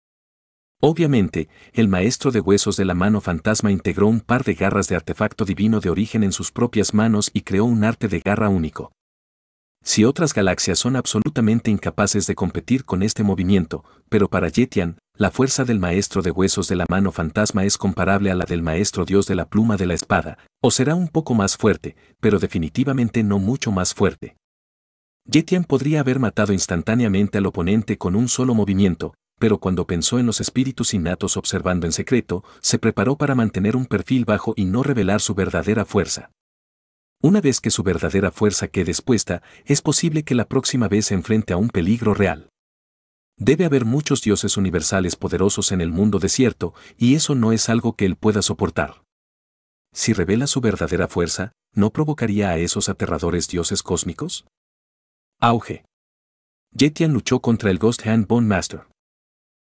Obviamente, el maestro de huesos de la mano fantasma integró un par de garras de artefacto divino de origen en sus propias manos y creó un arte de garra único. Si otras galaxias son absolutamente incapaces de competir con este movimiento, pero para Yetian, la fuerza del maestro de huesos de la mano fantasma es comparable a la del maestro dios de la pluma de la espada, o será un poco más fuerte, pero definitivamente no mucho más fuerte. Yetian podría haber matado instantáneamente al oponente con un solo movimiento, pero cuando pensó en los espíritus innatos observando en secreto, se preparó para mantener un perfil bajo y no revelar su verdadera fuerza. Una vez que su verdadera fuerza quede expuesta, es posible que la próxima vez se enfrente a un peligro real. Debe haber muchos dioses universales poderosos en el mundo desierto, y eso no es algo que él pueda soportar. Si revela su verdadera fuerza, ¿no provocaría a esos aterradores dioses cósmicos? Auge. Jetian luchó contra el Ghost Hand Bone Master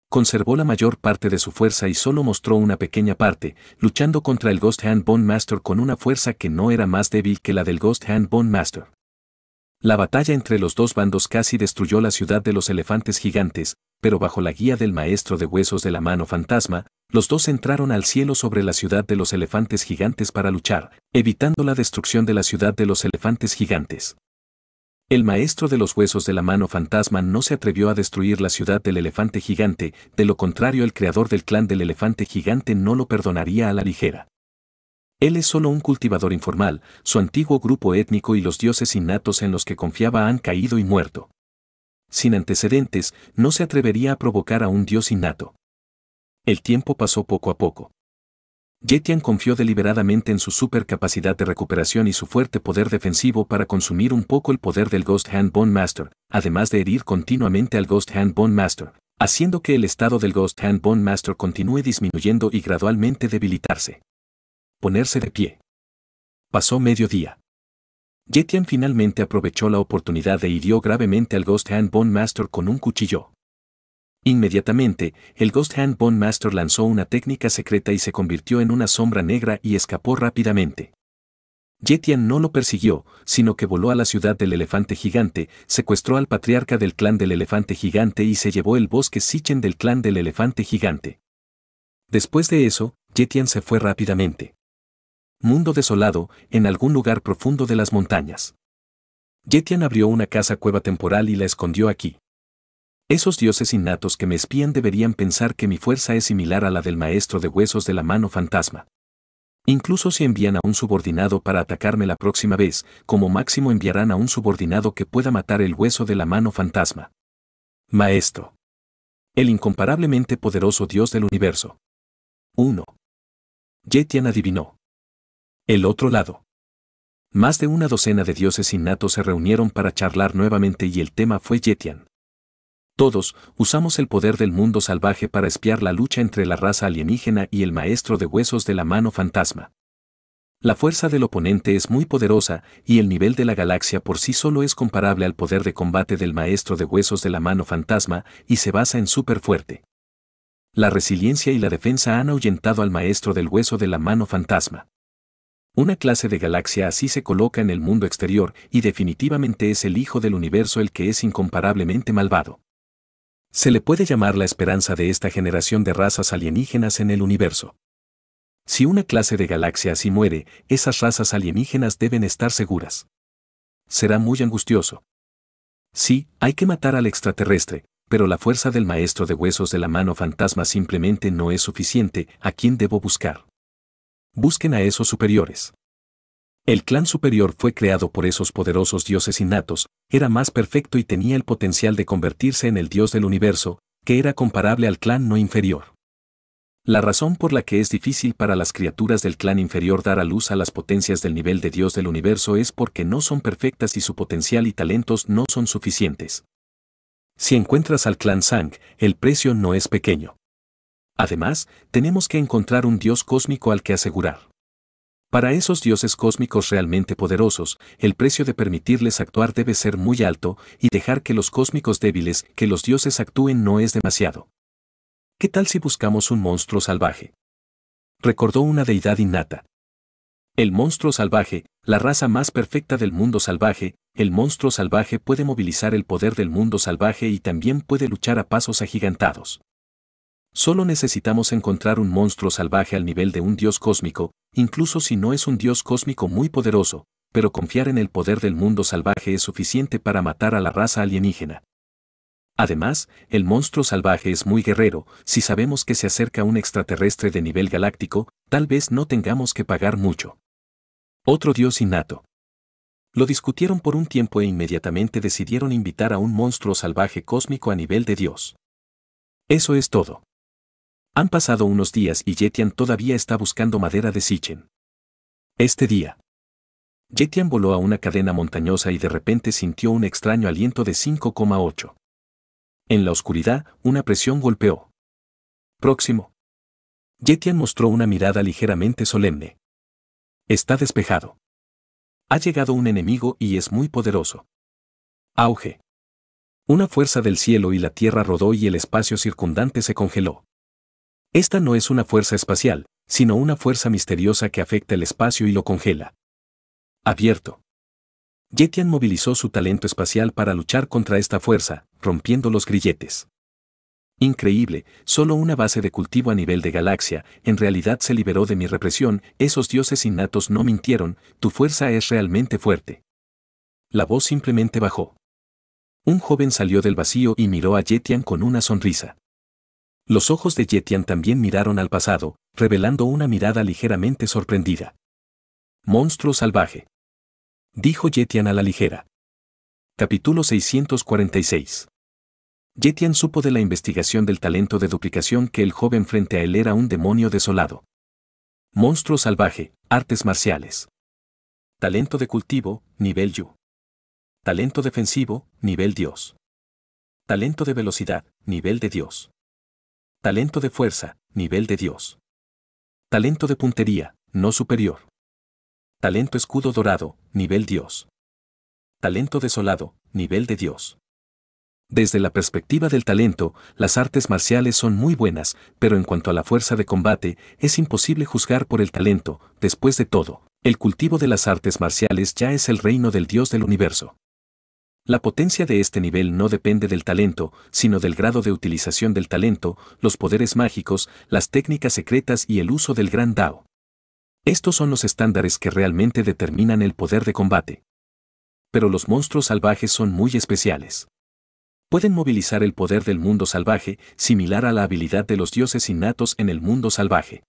conservó la mayor parte de su fuerza y solo mostró una pequeña parte, luchando contra el Ghost Hand Bone Master con una fuerza que no era más débil que la del Ghost Hand Bone Master. La batalla entre los dos bandos casi destruyó la ciudad de los elefantes gigantes, pero bajo la guía del maestro de huesos de la mano fantasma, los dos entraron al cielo sobre la ciudad de los elefantes gigantes para luchar, evitando la destrucción de la ciudad de los elefantes gigantes. El maestro de los huesos de la mano fantasma no se atrevió a destruir la ciudad del elefante gigante, de lo contrario el creador del clan del elefante gigante no lo perdonaría a la ligera. Él es solo un cultivador informal, su antiguo grupo étnico y los dioses innatos en los que confiaba han caído y muerto. Sin antecedentes, no se atrevería a provocar a un dios innato. El tiempo pasó poco a poco. Jetian confió deliberadamente en su supercapacidad de recuperación y su fuerte poder defensivo para consumir un poco el poder del Ghost Hand Bone Master, además de herir continuamente al Ghost Hand Bone Master, haciendo que el estado del Ghost Hand Bone Master continúe disminuyendo y gradualmente debilitarse. Ponerse de pie. Pasó mediodía. Jetian finalmente aprovechó la oportunidad e hirió gravemente al Ghost Hand Bone Master con un cuchillo. Inmediatamente, el Ghost Hand Bone Master lanzó una técnica secreta y se convirtió en una sombra negra y escapó rápidamente. Jetian no lo persiguió, sino que voló a la ciudad del elefante gigante, secuestró al patriarca del clan del elefante gigante y se llevó el bosque Sichen del clan del elefante gigante. Después de eso, Jetian se fue rápidamente. Mundo desolado, en algún lugar profundo de las montañas. Jetian abrió una casa cueva temporal y la escondió aquí. Esos dioses innatos que me espían deberían pensar que mi fuerza es similar a la del maestro de huesos de la mano fantasma. Incluso si envían a un subordinado para atacarme la próxima vez, como máximo enviarán a un subordinado que pueda matar el hueso de la mano fantasma. Maestro. El incomparablemente poderoso Dios del universo. 1. Jetian adivinó. El otro lado. Más de una docena de dioses innatos se reunieron para charlar nuevamente y el tema fue Jetian. Todos usamos el poder del mundo salvaje para espiar la lucha entre la raza alienígena y el maestro de huesos de la mano fantasma. La fuerza del oponente es muy poderosa y el nivel de la galaxia por sí solo es comparable al poder de combate del maestro de huesos de la mano fantasma y se basa en súper fuerte. La resiliencia y la defensa han ahuyentado al maestro del hueso de la mano fantasma. Una clase de galaxia así se coloca en el mundo exterior y definitivamente es el hijo del universo el que es incomparablemente malvado. Se le puede llamar la esperanza de esta generación de razas alienígenas en el universo. Si una clase de galaxia y muere, esas razas alienígenas deben estar seguras. Será muy angustioso. Sí, hay que matar al extraterrestre, pero la fuerza del maestro de huesos de la mano fantasma simplemente no es suficiente, ¿a quién debo buscar? Busquen a esos superiores. El clan superior fue creado por esos poderosos dioses innatos, era más perfecto y tenía el potencial de convertirse en el dios del universo, que era comparable al clan no inferior. La razón por la que es difícil para las criaturas del clan inferior dar a luz a las potencias del nivel de dios del universo es porque no son perfectas y su potencial y talentos no son suficientes. Si encuentras al clan Sang, el precio no es pequeño. Además, tenemos que encontrar un dios cósmico al que asegurar. Para esos dioses cósmicos realmente poderosos, el precio de permitirles actuar debe ser muy alto y dejar que los cósmicos débiles, que los dioses actúen no es demasiado. ¿Qué tal si buscamos un monstruo salvaje? Recordó una deidad innata. El monstruo salvaje, la raza más perfecta del mundo salvaje, el monstruo salvaje puede movilizar el poder del mundo salvaje y también puede luchar a pasos agigantados. Solo necesitamos encontrar un monstruo salvaje al nivel de un dios cósmico, incluso si no es un dios cósmico muy poderoso, pero confiar en el poder del mundo salvaje es suficiente para matar a la raza alienígena. Además, el monstruo salvaje es muy guerrero, si sabemos que se acerca un extraterrestre de nivel galáctico, tal vez no tengamos que pagar mucho. Otro dios innato. Lo discutieron por un tiempo e inmediatamente decidieron invitar a un monstruo salvaje cósmico a nivel de dios. Eso es todo. Han pasado unos días y Yetian todavía está buscando madera de Sichen. Este día. Yetian voló a una cadena montañosa y de repente sintió un extraño aliento de 5,8. En la oscuridad, una presión golpeó. Próximo. Yetian mostró una mirada ligeramente solemne. Está despejado. Ha llegado un enemigo y es muy poderoso. Auge. Una fuerza del cielo y la tierra rodó y el espacio circundante se congeló. Esta no es una fuerza espacial, sino una fuerza misteriosa que afecta el espacio y lo congela. Abierto. Jetian movilizó su talento espacial para luchar contra esta fuerza, rompiendo los grilletes. Increíble, solo una base de cultivo a nivel de galaxia, en realidad se liberó de mi represión, esos dioses innatos no mintieron, tu fuerza es realmente fuerte. La voz simplemente bajó. Un joven salió del vacío y miró a Jetian con una sonrisa. Los ojos de Yetian también miraron al pasado, revelando una mirada ligeramente sorprendida. Monstruo salvaje. Dijo Yetian a la ligera. Capítulo 646. Yetian supo de la investigación del talento de duplicación que el joven frente a él era un demonio desolado. Monstruo salvaje, artes marciales. Talento de cultivo, nivel Yu. Talento defensivo, nivel Dios. Talento de velocidad, nivel de Dios. Talento de fuerza, nivel de Dios. Talento de puntería, no superior. Talento escudo dorado, nivel Dios. Talento desolado, nivel de Dios. Desde la perspectiva del talento, las artes marciales son muy buenas, pero en cuanto a la fuerza de combate, es imposible juzgar por el talento, después de todo. El cultivo de las artes marciales ya es el reino del Dios del universo. La potencia de este nivel no depende del talento, sino del grado de utilización del talento, los poderes mágicos, las técnicas secretas y el uso del gran Dao. Estos son los estándares que realmente determinan el poder de combate. Pero los monstruos salvajes son muy especiales. Pueden movilizar el poder del mundo salvaje, similar a la habilidad de los dioses innatos en el mundo salvaje.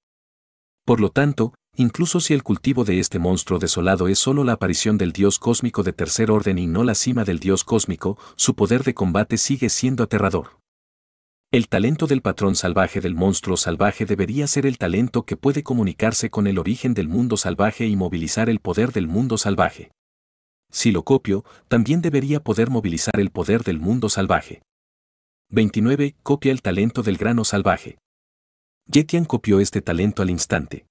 Por lo tanto, incluso si el cultivo de este monstruo desolado es solo la aparición del dios cósmico de tercer orden y no la cima del dios cósmico, su poder de combate sigue siendo aterrador. El talento del patrón salvaje del monstruo salvaje debería ser el talento que puede comunicarse con el origen del mundo salvaje y movilizar el poder del mundo salvaje. Si lo copio, también debería poder movilizar el poder del mundo salvaje. 29. Copia el talento del grano salvaje. Yetian copió este talento al instante.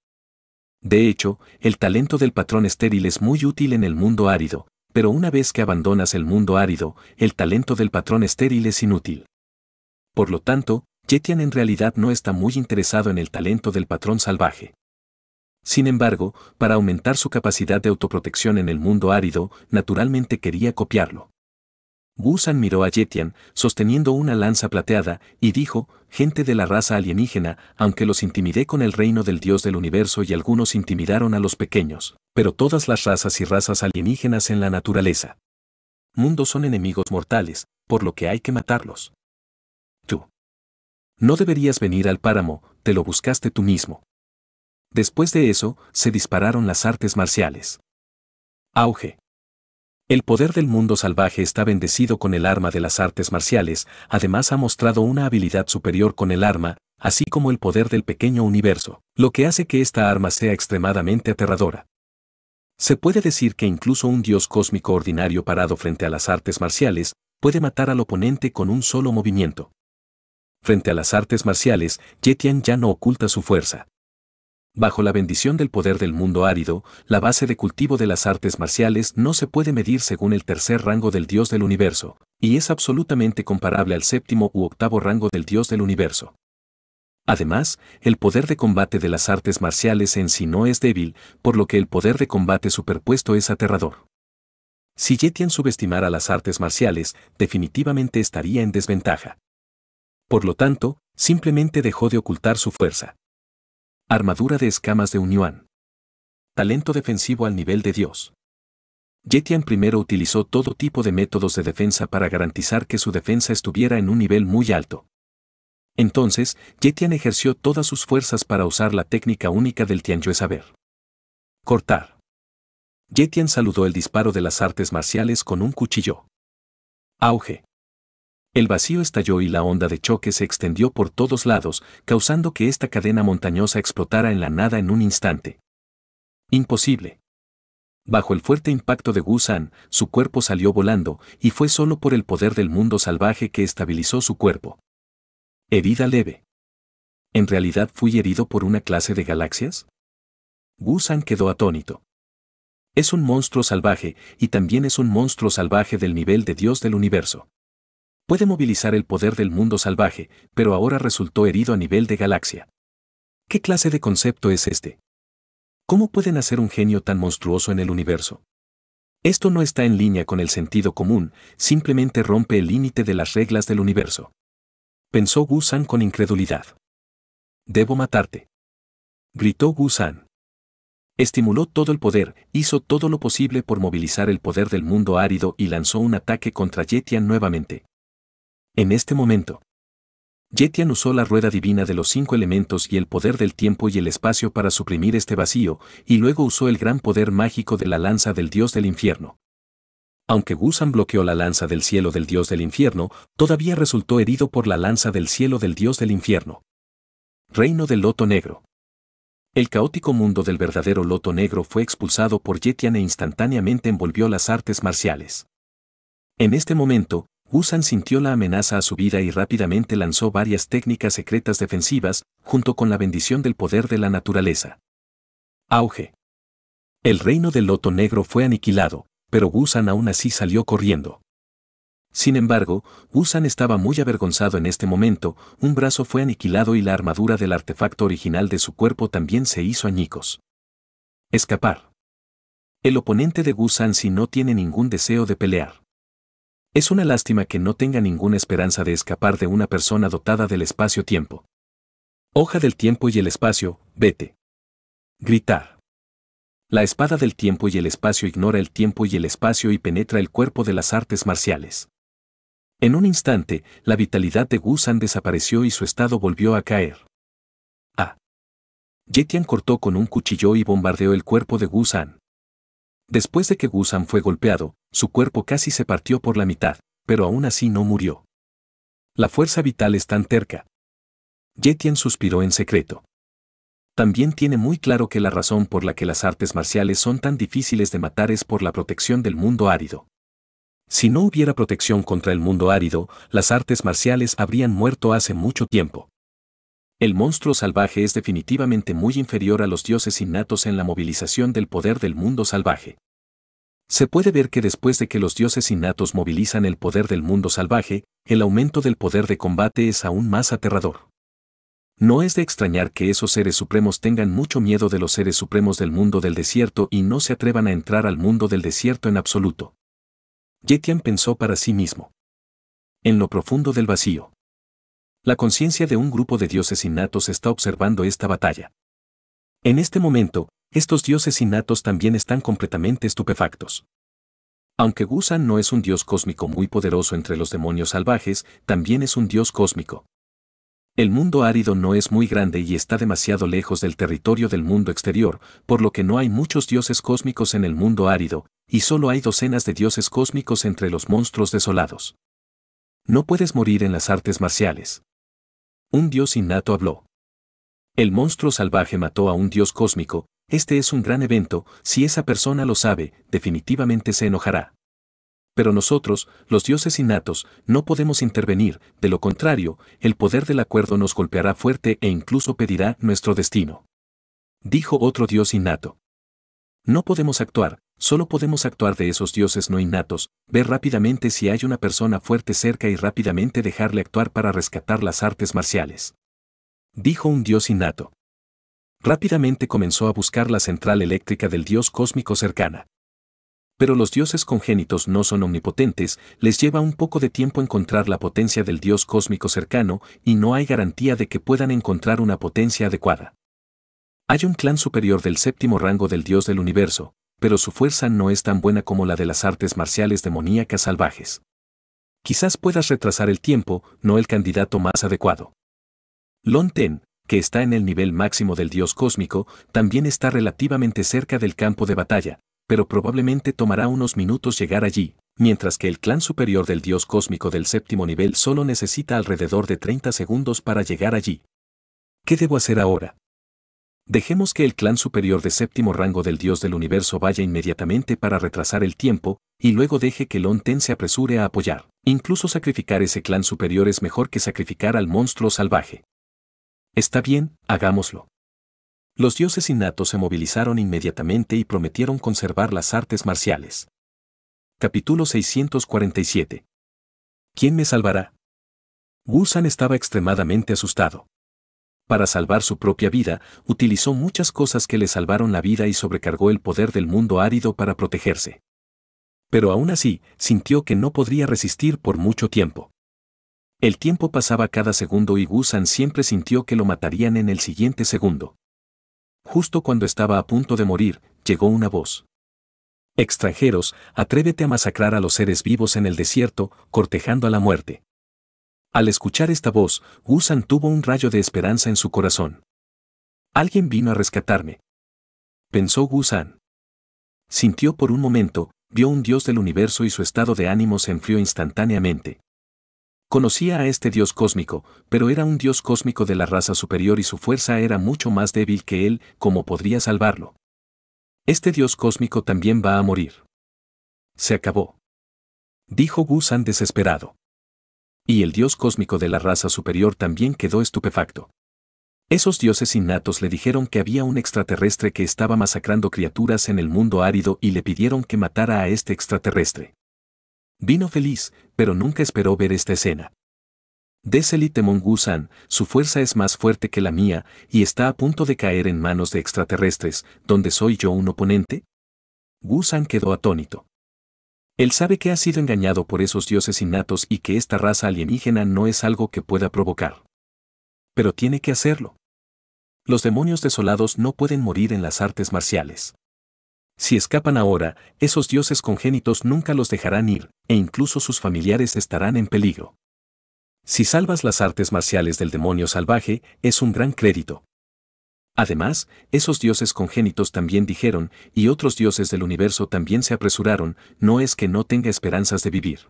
De hecho, el talento del patrón estéril es muy útil en el mundo árido, pero una vez que abandonas el mundo árido, el talento del patrón estéril es inútil. Por lo tanto, Jetian en realidad no está muy interesado en el talento del patrón salvaje. Sin embargo, para aumentar su capacidad de autoprotección en el mundo árido, naturalmente quería copiarlo. San miró a Yetian, sosteniendo una lanza plateada, y dijo, gente de la raza alienígena, aunque los intimidé con el reino del dios del universo y algunos intimidaron a los pequeños, pero todas las razas y razas alienígenas en la naturaleza. Mundos son enemigos mortales, por lo que hay que matarlos. Tú. No deberías venir al páramo, te lo buscaste tú mismo. Después de eso, se dispararon las artes marciales. Auge. El poder del mundo salvaje está bendecido con el arma de las artes marciales, además ha mostrado una habilidad superior con el arma, así como el poder del pequeño universo, lo que hace que esta arma sea extremadamente aterradora. Se puede decir que incluso un dios cósmico ordinario parado frente a las artes marciales puede matar al oponente con un solo movimiento. Frente a las artes marciales, Jetian ya no oculta su fuerza. Bajo la bendición del poder del mundo árido, la base de cultivo de las artes marciales no se puede medir según el tercer rango del dios del universo, y es absolutamente comparable al séptimo u octavo rango del dios del universo. Además, el poder de combate de las artes marciales en sí no es débil, por lo que el poder de combate superpuesto es aterrador. Si Jetian subestimara las artes marciales, definitivamente estaría en desventaja. Por lo tanto, simplemente dejó de ocultar su fuerza. Armadura de escamas de un Talento defensivo al nivel de Dios. Jetian primero utilizó todo tipo de métodos de defensa para garantizar que su defensa estuviera en un nivel muy alto. Entonces, Jetian ejerció todas sus fuerzas para usar la técnica única del Tianyue saber. Cortar. Jetian saludó el disparo de las artes marciales con un cuchillo. Auge. El vacío estalló y la onda de choque se extendió por todos lados, causando que esta cadena montañosa explotara en la nada en un instante. Imposible. Bajo el fuerte impacto de Gusan, su cuerpo salió volando, y fue solo por el poder del mundo salvaje que estabilizó su cuerpo. Herida leve. ¿En realidad fui herido por una clase de galaxias? Gusan quedó atónito. Es un monstruo salvaje, y también es un monstruo salvaje del nivel de Dios del universo puede movilizar el poder del mundo salvaje, pero ahora resultó herido a nivel de galaxia. ¿Qué clase de concepto es este? ¿Cómo pueden hacer un genio tan monstruoso en el universo? Esto no está en línea con el sentido común, simplemente rompe el límite de las reglas del universo. Pensó Gusan con incredulidad. Debo matarte. Gritó Gusan. Estimuló todo el poder, hizo todo lo posible por movilizar el poder del mundo árido y lanzó un ataque contra Yetian nuevamente en este momento. Yetian usó la rueda divina de los cinco elementos y el poder del tiempo y el espacio para suprimir este vacío, y luego usó el gran poder mágico de la lanza del dios del infierno. Aunque Gusan bloqueó la lanza del cielo del dios del infierno, todavía resultó herido por la lanza del cielo del dios del infierno. Reino del Loto Negro. El caótico mundo del verdadero Loto Negro fue expulsado por Yetian e instantáneamente envolvió las artes marciales. En este momento, Gusan sintió la amenaza a su vida y rápidamente lanzó varias técnicas secretas defensivas, junto con la bendición del poder de la naturaleza. Auge. El reino del loto negro fue aniquilado, pero Gusan aún así salió corriendo. Sin embargo, Gusan estaba muy avergonzado en este momento, un brazo fue aniquilado y la armadura del artefacto original de su cuerpo también se hizo añicos. Escapar. El oponente de Gusan si no tiene ningún deseo de pelear. Es una lástima que no tenga ninguna esperanza de escapar de una persona dotada del espacio-tiempo. Hoja del tiempo y el espacio, vete. Gritar. La espada del tiempo y el espacio ignora el tiempo y el espacio y penetra el cuerpo de las artes marciales. En un instante, la vitalidad de Gusan desapareció y su estado volvió a caer. A. Ah. Jetian cortó con un cuchillo y bombardeó el cuerpo de Gusan. Después de que Gusan fue golpeado, su cuerpo casi se partió por la mitad, pero aún así no murió. La fuerza vital es tan terca. Yetian suspiró en secreto. También tiene muy claro que la razón por la que las artes marciales son tan difíciles de matar es por la protección del mundo árido. Si no hubiera protección contra el mundo árido, las artes marciales habrían muerto hace mucho tiempo. El monstruo salvaje es definitivamente muy inferior a los dioses innatos en la movilización del poder del mundo salvaje. Se puede ver que después de que los dioses innatos movilizan el poder del mundo salvaje, el aumento del poder de combate es aún más aterrador. No es de extrañar que esos seres supremos tengan mucho miedo de los seres supremos del mundo del desierto y no se atrevan a entrar al mundo del desierto en absoluto. Yetian pensó para sí mismo. En lo profundo del vacío la conciencia de un grupo de dioses innatos está observando esta batalla. En este momento, estos dioses innatos también están completamente estupefactos. Aunque Gusan no es un dios cósmico muy poderoso entre los demonios salvajes, también es un dios cósmico. El mundo árido no es muy grande y está demasiado lejos del territorio del mundo exterior, por lo que no hay muchos dioses cósmicos en el mundo árido, y solo hay docenas de dioses cósmicos entre los monstruos desolados. No puedes morir en las artes marciales. Un dios innato habló. El monstruo salvaje mató a un dios cósmico, este es un gran evento, si esa persona lo sabe, definitivamente se enojará. Pero nosotros, los dioses innatos, no podemos intervenir, de lo contrario, el poder del acuerdo nos golpeará fuerte e incluso pedirá nuestro destino. Dijo otro dios innato. No podemos actuar, Solo podemos actuar de esos dioses no innatos, ver rápidamente si hay una persona fuerte cerca y rápidamente dejarle actuar para rescatar las artes marciales. Dijo un dios innato. Rápidamente comenzó a buscar la central eléctrica del dios cósmico cercana. Pero los dioses congénitos no son omnipotentes, les lleva un poco de tiempo encontrar la potencia del dios cósmico cercano y no hay garantía de que puedan encontrar una potencia adecuada. Hay un clan superior del séptimo rango del dios del universo, pero su fuerza no es tan buena como la de las artes marciales demoníacas salvajes. Quizás puedas retrasar el tiempo, no el candidato más adecuado. Lon Ten, que está en el nivel máximo del dios cósmico, también está relativamente cerca del campo de batalla, pero probablemente tomará unos minutos llegar allí, mientras que el clan superior del dios cósmico del séptimo nivel solo necesita alrededor de 30 segundos para llegar allí. ¿Qué debo hacer ahora? Dejemos que el clan superior de séptimo rango del dios del universo vaya inmediatamente para retrasar el tiempo, y luego deje que Lon Ten se apresure a apoyar. Incluso sacrificar ese clan superior es mejor que sacrificar al monstruo salvaje. Está bien, hagámoslo. Los dioses innatos se movilizaron inmediatamente y prometieron conservar las artes marciales. Capítulo 647. ¿Quién me salvará? Wu estaba extremadamente asustado para salvar su propia vida, utilizó muchas cosas que le salvaron la vida y sobrecargó el poder del mundo árido para protegerse. Pero aún así, sintió que no podría resistir por mucho tiempo. El tiempo pasaba cada segundo y Gusan siempre sintió que lo matarían en el siguiente segundo. Justo cuando estaba a punto de morir, llegó una voz. Extranjeros, atrévete a masacrar a los seres vivos en el desierto, cortejando a la muerte. Al escuchar esta voz, Gusan tuvo un rayo de esperanza en su corazón. Alguien vino a rescatarme. Pensó Gusan. Sintió por un momento, vio un dios del universo y su estado de ánimo se enfrió instantáneamente. Conocía a este dios cósmico, pero era un dios cósmico de la raza superior y su fuerza era mucho más débil que él, como podría salvarlo. Este dios cósmico también va a morir. Se acabó. Dijo Gusan desesperado y el dios cósmico de la raza superior también quedó estupefacto. Esos dioses innatos le dijeron que había un extraterrestre que estaba masacrando criaturas en el mundo árido y le pidieron que matara a este extraterrestre. Vino feliz, pero nunca esperó ver esta escena. Deseli Temon Gusan, su fuerza es más fuerte que la mía y está a punto de caer en manos de extraterrestres, donde soy yo un oponente. Gusan quedó atónito. Él sabe que ha sido engañado por esos dioses innatos y que esta raza alienígena no es algo que pueda provocar. Pero tiene que hacerlo. Los demonios desolados no pueden morir en las artes marciales. Si escapan ahora, esos dioses congénitos nunca los dejarán ir, e incluso sus familiares estarán en peligro. Si salvas las artes marciales del demonio salvaje, es un gran crédito, Además, esos dioses congénitos también dijeron, y otros dioses del universo también se apresuraron, no es que no tenga esperanzas de vivir.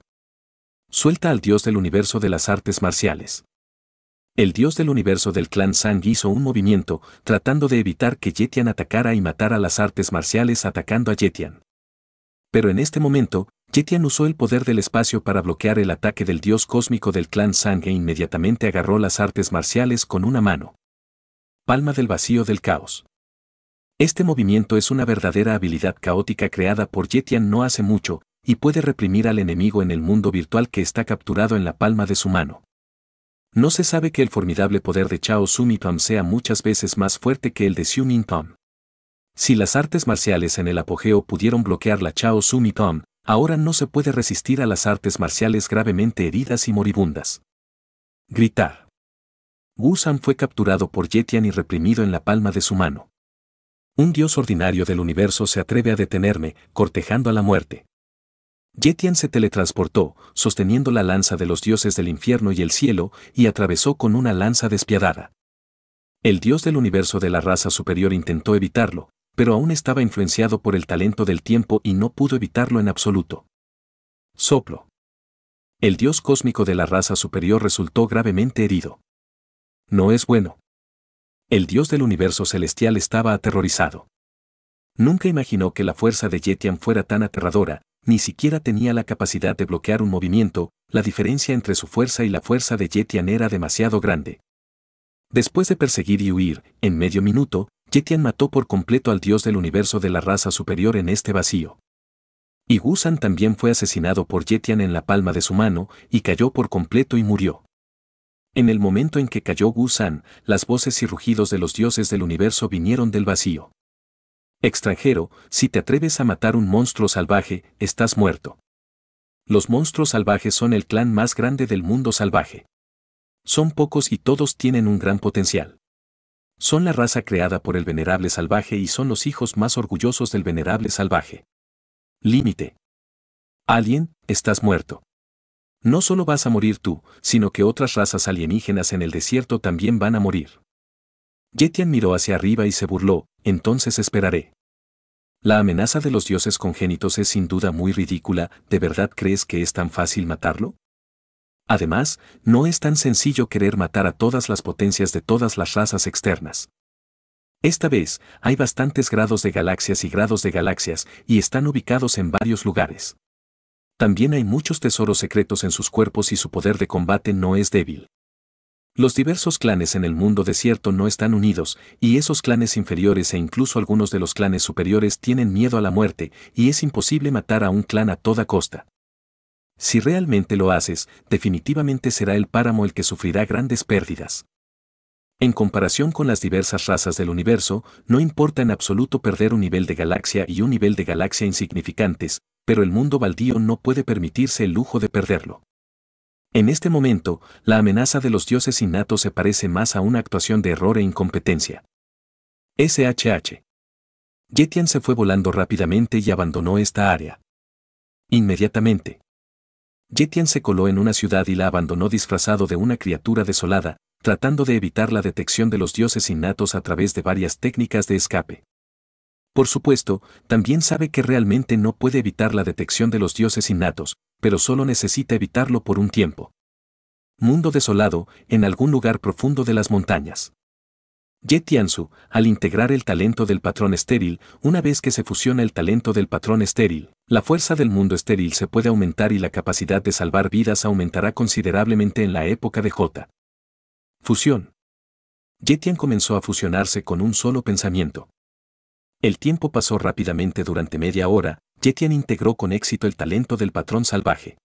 Suelta al dios del universo de las artes marciales. El dios del universo del clan Sang hizo un movimiento, tratando de evitar que Yetian atacara y matara las artes marciales atacando a Yetian. Pero en este momento, Yetian usó el poder del espacio para bloquear el ataque del dios cósmico del clan Sang e inmediatamente agarró las artes marciales con una mano. Palma del vacío del caos. Este movimiento es una verdadera habilidad caótica creada por Yetian no hace mucho, y puede reprimir al enemigo en el mundo virtual que está capturado en la palma de su mano. No se sabe que el formidable poder de Chao Sumitom sea muchas veces más fuerte que el de Xiu Tom. Si las artes marciales en el apogeo pudieron bloquear la Chao Sumitom, ahora no se puede resistir a las artes marciales gravemente heridas y moribundas. Gritar. San fue capturado por Yetian y reprimido en la palma de su mano. Un dios ordinario del universo se atreve a detenerme, cortejando a la muerte. Yetian se teletransportó, sosteniendo la lanza de los dioses del infierno y el cielo, y atravesó con una lanza despiadada. El dios del universo de la raza superior intentó evitarlo, pero aún estaba influenciado por el talento del tiempo y no pudo evitarlo en absoluto. Soplo. El dios cósmico de la raza superior resultó gravemente herido no es bueno. El dios del universo celestial estaba aterrorizado. Nunca imaginó que la fuerza de Yetian fuera tan aterradora, ni siquiera tenía la capacidad de bloquear un movimiento, la diferencia entre su fuerza y la fuerza de Yetian era demasiado grande. Después de perseguir y huir, en medio minuto, Yetian mató por completo al dios del universo de la raza superior en este vacío. Y Gusan también fue asesinado por Yetian en la palma de su mano, y cayó por completo y murió. En el momento en que cayó Gusan, las voces y rugidos de los dioses del universo vinieron del vacío. Extranjero, si te atreves a matar un monstruo salvaje, estás muerto. Los monstruos salvajes son el clan más grande del mundo salvaje. Son pocos y todos tienen un gran potencial. Son la raza creada por el venerable salvaje y son los hijos más orgullosos del venerable salvaje. Límite. Alien, estás muerto. No solo vas a morir tú, sino que otras razas alienígenas en el desierto también van a morir. Yetian miró hacia arriba y se burló, entonces esperaré. La amenaza de los dioses congénitos es sin duda muy ridícula, ¿de verdad crees que es tan fácil matarlo? Además, no es tan sencillo querer matar a todas las potencias de todas las razas externas. Esta vez, hay bastantes grados de galaxias y grados de galaxias, y están ubicados en varios lugares. También hay muchos tesoros secretos en sus cuerpos y su poder de combate no es débil. Los diversos clanes en el mundo desierto no están unidos, y esos clanes inferiores e incluso algunos de los clanes superiores tienen miedo a la muerte, y es imposible matar a un clan a toda costa. Si realmente lo haces, definitivamente será el páramo el que sufrirá grandes pérdidas. En comparación con las diversas razas del universo, no importa en absoluto perder un nivel de galaxia y un nivel de galaxia insignificantes, pero el mundo baldío no puede permitirse el lujo de perderlo. En este momento, la amenaza de los dioses innatos se parece más a una actuación de error e incompetencia. SHH. Yetian se fue volando rápidamente y abandonó esta área. Inmediatamente. Jetian se coló en una ciudad y la abandonó disfrazado de una criatura desolada, tratando de evitar la detección de los dioses innatos a través de varias técnicas de escape. Por supuesto, también sabe que realmente no puede evitar la detección de los dioses innatos, pero solo necesita evitarlo por un tiempo. Mundo desolado, en algún lugar profundo de las montañas. Ye Su, al integrar el talento del patrón estéril, una vez que se fusiona el talento del patrón estéril, la fuerza del mundo estéril se puede aumentar y la capacidad de salvar vidas aumentará considerablemente en la época de J. Fusión. Ye comenzó a fusionarse con un solo pensamiento. El tiempo pasó rápidamente durante media hora, Jetian integró con éxito el talento del patrón salvaje.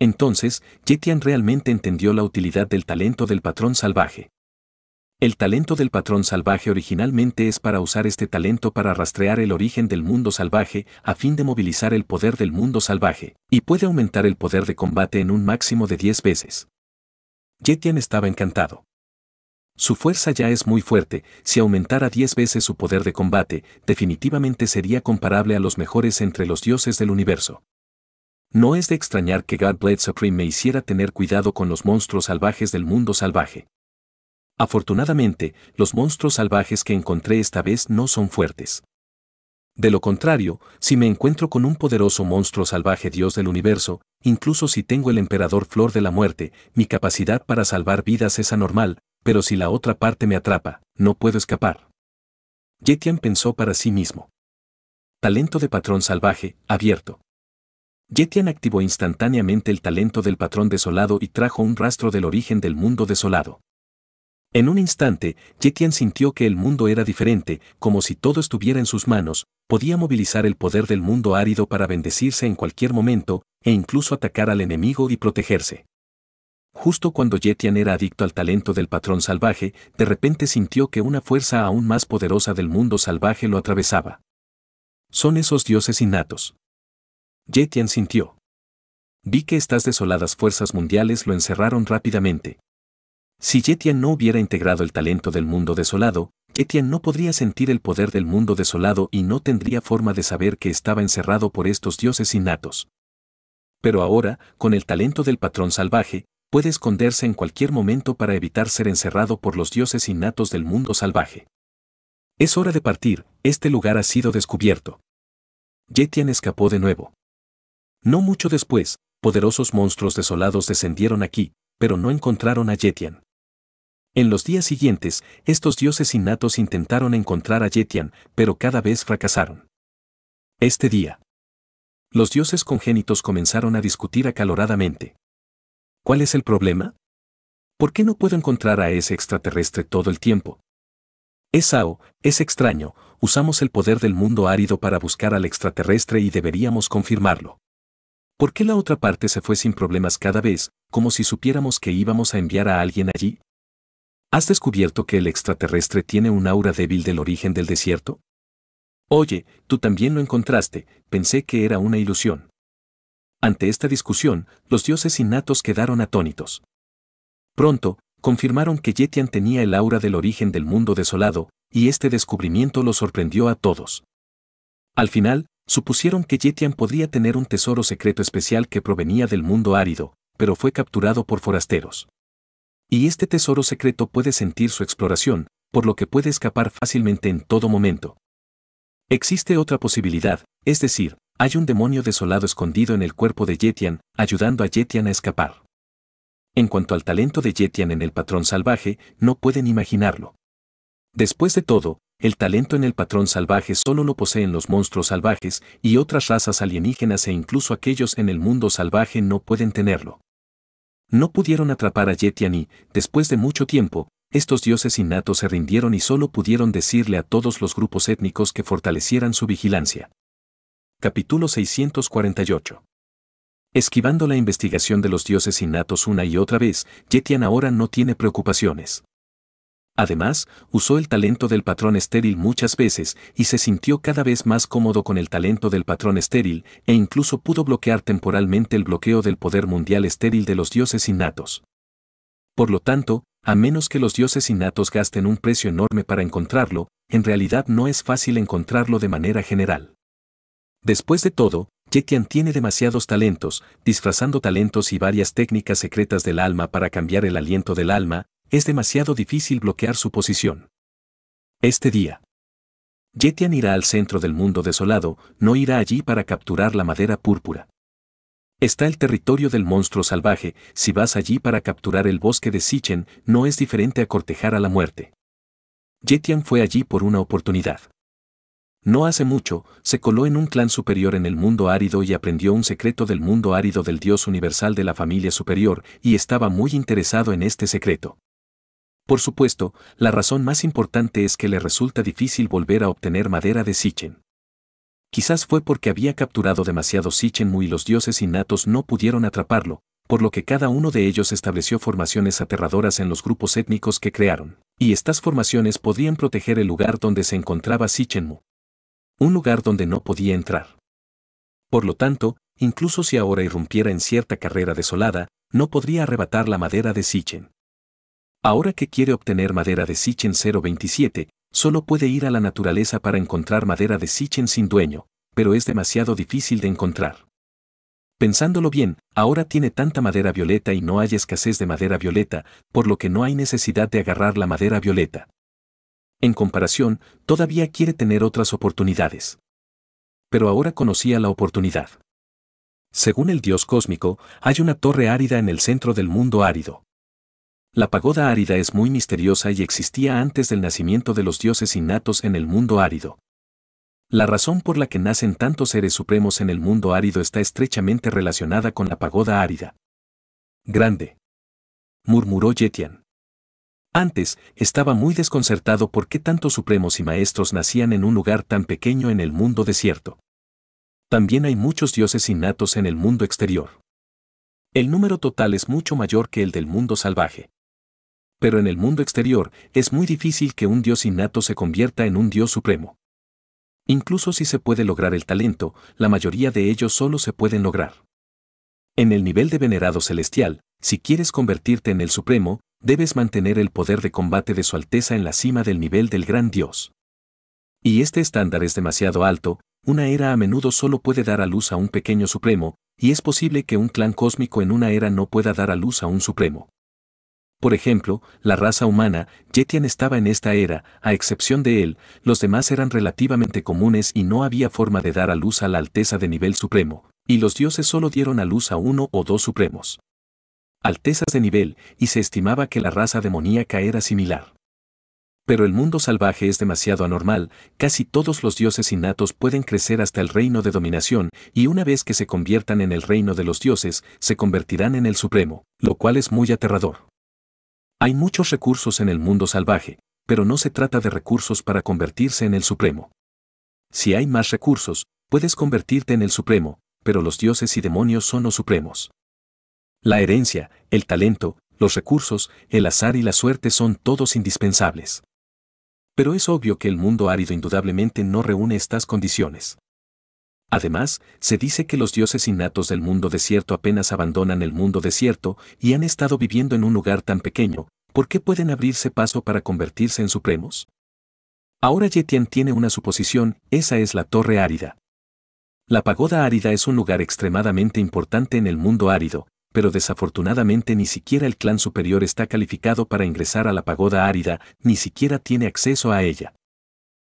Entonces, Jetian realmente entendió la utilidad del talento del patrón salvaje. El talento del patrón salvaje originalmente es para usar este talento para rastrear el origen del mundo salvaje a fin de movilizar el poder del mundo salvaje, y puede aumentar el poder de combate en un máximo de 10 veces. Jetian estaba encantado. Su fuerza ya es muy fuerte, si aumentara 10 veces su poder de combate, definitivamente sería comparable a los mejores entre los dioses del universo. No es de extrañar que God Blade Supreme me hiciera tener cuidado con los monstruos salvajes del mundo salvaje. Afortunadamente, los monstruos salvajes que encontré esta vez no son fuertes. De lo contrario, si me encuentro con un poderoso monstruo salvaje dios del universo, incluso si tengo el emperador flor de la muerte, mi capacidad para salvar vidas es anormal, pero si la otra parte me atrapa, no puedo escapar. Jetian pensó para sí mismo. Talento de patrón salvaje, abierto. Jetian activó instantáneamente el talento del patrón desolado y trajo un rastro del origen del mundo desolado. En un instante, Jetian sintió que el mundo era diferente, como si todo estuviera en sus manos, podía movilizar el poder del mundo árido para bendecirse en cualquier momento, e incluso atacar al enemigo y protegerse. Justo cuando Yetian era adicto al talento del patrón salvaje, de repente sintió que una fuerza aún más poderosa del mundo salvaje lo atravesaba. Son esos dioses innatos. Yetian sintió. Vi que estas desoladas fuerzas mundiales lo encerraron rápidamente. Si Yetian no hubiera integrado el talento del mundo desolado, Yetian no podría sentir el poder del mundo desolado y no tendría forma de saber que estaba encerrado por estos dioses innatos. Pero ahora, con el talento del patrón salvaje, puede esconderse en cualquier momento para evitar ser encerrado por los dioses innatos del mundo salvaje. Es hora de partir, este lugar ha sido descubierto. Jetian escapó de nuevo. No mucho después, poderosos monstruos desolados descendieron aquí, pero no encontraron a Jetian. En los días siguientes, estos dioses innatos intentaron encontrar a Jetian, pero cada vez fracasaron. Este día. Los dioses congénitos comenzaron a discutir acaloradamente. ¿Cuál es el problema? ¿Por qué no puedo encontrar a ese extraterrestre todo el tiempo? Es Sao, es extraño, usamos el poder del mundo árido para buscar al extraterrestre y deberíamos confirmarlo. ¿Por qué la otra parte se fue sin problemas cada vez, como si supiéramos que íbamos a enviar a alguien allí? ¿Has descubierto que el extraterrestre tiene un aura débil del origen del desierto? Oye, tú también lo encontraste, pensé que era una ilusión. Ante esta discusión, los dioses innatos quedaron atónitos. Pronto, confirmaron que Yetian tenía el aura del origen del mundo desolado, y este descubrimiento lo sorprendió a todos. Al final, supusieron que Yetian podría tener un tesoro secreto especial que provenía del mundo árido, pero fue capturado por forasteros. Y este tesoro secreto puede sentir su exploración, por lo que puede escapar fácilmente en todo momento. Existe otra posibilidad, es decir, hay un demonio desolado escondido en el cuerpo de Yetian, ayudando a Yetian a escapar. En cuanto al talento de Yetian en el patrón salvaje, no pueden imaginarlo. Después de todo, el talento en el patrón salvaje solo lo poseen los monstruos salvajes y otras razas alienígenas e incluso aquellos en el mundo salvaje no pueden tenerlo. No pudieron atrapar a Yetian y, después de mucho tiempo, estos dioses innatos se rindieron y solo pudieron decirle a todos los grupos étnicos que fortalecieran su vigilancia capítulo 648. Esquivando la investigación de los dioses innatos una y otra vez, Yetian ahora no tiene preocupaciones. Además, usó el talento del patrón estéril muchas veces y se sintió cada vez más cómodo con el talento del patrón estéril e incluso pudo bloquear temporalmente el bloqueo del poder mundial estéril de los dioses innatos. Por lo tanto, a menos que los dioses innatos gasten un precio enorme para encontrarlo, en realidad no es fácil encontrarlo de manera general. Después de todo, Jetian tiene demasiados talentos, disfrazando talentos y varias técnicas secretas del alma para cambiar el aliento del alma, es demasiado difícil bloquear su posición. Este día. Yetian irá al centro del mundo desolado, no irá allí para capturar la madera púrpura. Está el territorio del monstruo salvaje, si vas allí para capturar el bosque de Sichen, no es diferente a cortejar a la muerte. Yetian fue allí por una oportunidad. No hace mucho, se coló en un clan superior en el mundo árido y aprendió un secreto del mundo árido del dios universal de la familia superior y estaba muy interesado en este secreto. Por supuesto, la razón más importante es que le resulta difícil volver a obtener madera de Sichen. Quizás fue porque había capturado demasiado Sichenmu y los dioses innatos no pudieron atraparlo, por lo que cada uno de ellos estableció formaciones aterradoras en los grupos étnicos que crearon, y estas formaciones podrían proteger el lugar donde se encontraba Sichenmu, un lugar donde no podía entrar. Por lo tanto, incluso si ahora irrumpiera en cierta carrera desolada, no podría arrebatar la madera de Sichen. Ahora que quiere obtener madera de Sichen 027, solo puede ir a la naturaleza para encontrar madera de Sichen sin dueño, pero es demasiado difícil de encontrar. Pensándolo bien, ahora tiene tanta madera violeta y no hay escasez de madera violeta, por lo que no hay necesidad de agarrar la madera violeta. En comparación, todavía quiere tener otras oportunidades. Pero ahora conocía la oportunidad. Según el dios cósmico, hay una torre árida en el centro del mundo árido. La pagoda árida es muy misteriosa y existía antes del nacimiento de los dioses innatos en el mundo árido. La razón por la que nacen tantos seres supremos en el mundo árido está estrechamente relacionada con la pagoda árida. Grande. murmuró Yetian. Antes, estaba muy desconcertado por qué tantos supremos y maestros nacían en un lugar tan pequeño en el mundo desierto. También hay muchos dioses innatos en el mundo exterior. El número total es mucho mayor que el del mundo salvaje. Pero en el mundo exterior es muy difícil que un dios innato se convierta en un dios supremo. Incluso si se puede lograr el talento, la mayoría de ellos solo se pueden lograr. En el nivel de venerado celestial, si quieres convertirte en el supremo, debes mantener el poder de combate de Su Alteza en la cima del nivel del gran Dios. Y este estándar es demasiado alto, una era a menudo solo puede dar a luz a un pequeño supremo, y es posible que un clan cósmico en una era no pueda dar a luz a un supremo. Por ejemplo, la raza humana, Yetian estaba en esta era, a excepción de él, los demás eran relativamente comunes y no había forma de dar a luz a la alteza de nivel supremo, y los dioses solo dieron a luz a uno o dos supremos altezas de nivel, y se estimaba que la raza demoníaca era similar. Pero el mundo salvaje es demasiado anormal, casi todos los dioses innatos pueden crecer hasta el reino de dominación, y una vez que se conviertan en el reino de los dioses, se convertirán en el supremo, lo cual es muy aterrador. Hay muchos recursos en el mundo salvaje, pero no se trata de recursos para convertirse en el supremo. Si hay más recursos, puedes convertirte en el supremo, pero los dioses y demonios son los supremos. La herencia, el talento, los recursos, el azar y la suerte son todos indispensables. Pero es obvio que el mundo árido indudablemente no reúne estas condiciones. Además, se dice que los dioses innatos del mundo desierto apenas abandonan el mundo desierto y han estado viviendo en un lugar tan pequeño, ¿por qué pueden abrirse paso para convertirse en supremos? Ahora Yetian tiene una suposición, esa es la torre árida. La pagoda árida es un lugar extremadamente importante en el mundo árido, pero desafortunadamente ni siquiera el clan superior está calificado para ingresar a la pagoda árida, ni siquiera tiene acceso a ella.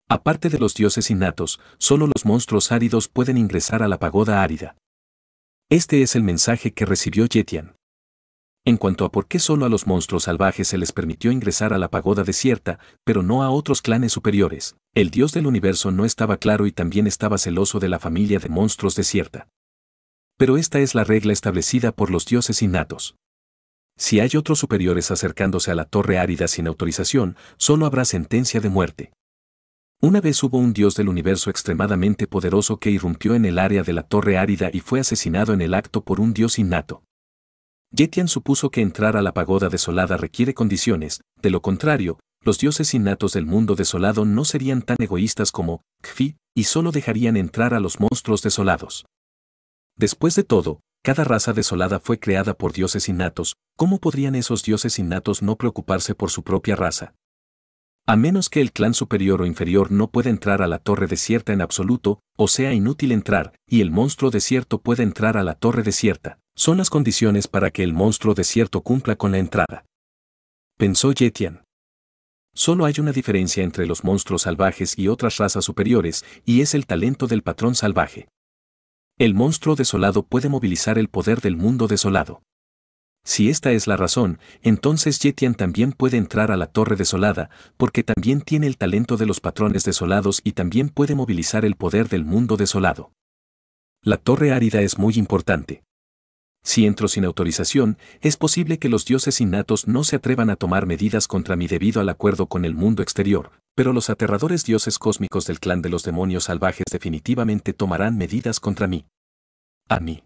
Aparte de los dioses innatos, solo los monstruos áridos pueden ingresar a la pagoda árida. Este es el mensaje que recibió Yetian. En cuanto a por qué solo a los monstruos salvajes se les permitió ingresar a la pagoda desierta, pero no a otros clanes superiores, el dios del universo no estaba claro y también estaba celoso de la familia de monstruos desierta pero esta es la regla establecida por los dioses innatos. Si hay otros superiores acercándose a la torre árida sin autorización, solo habrá sentencia de muerte. Una vez hubo un dios del universo extremadamente poderoso que irrumpió en el área de la torre árida y fue asesinado en el acto por un dios innato. Yetian supuso que entrar a la pagoda desolada requiere condiciones, de lo contrario, los dioses innatos del mundo desolado no serían tan egoístas como Kfi y solo dejarían entrar a los monstruos desolados. Después de todo, cada raza desolada fue creada por dioses innatos, ¿cómo podrían esos dioses innatos no preocuparse por su propia raza? A menos que el clan superior o inferior no pueda entrar a la torre desierta en absoluto, o sea inútil entrar, y el monstruo desierto pueda entrar a la torre desierta, son las condiciones para que el monstruo desierto cumpla con la entrada. Pensó Yetian. Solo hay una diferencia entre los monstruos salvajes y otras razas superiores, y es el talento del patrón salvaje. El monstruo desolado puede movilizar el poder del mundo desolado. Si esta es la razón, entonces Yetian también puede entrar a la torre desolada, porque también tiene el talento de los patrones desolados y también puede movilizar el poder del mundo desolado. La torre árida es muy importante. Si entro sin autorización, es posible que los dioses innatos no se atrevan a tomar medidas contra mí debido al acuerdo con el mundo exterior, pero los aterradores dioses cósmicos del clan de los demonios salvajes definitivamente tomarán medidas contra mí. A mí.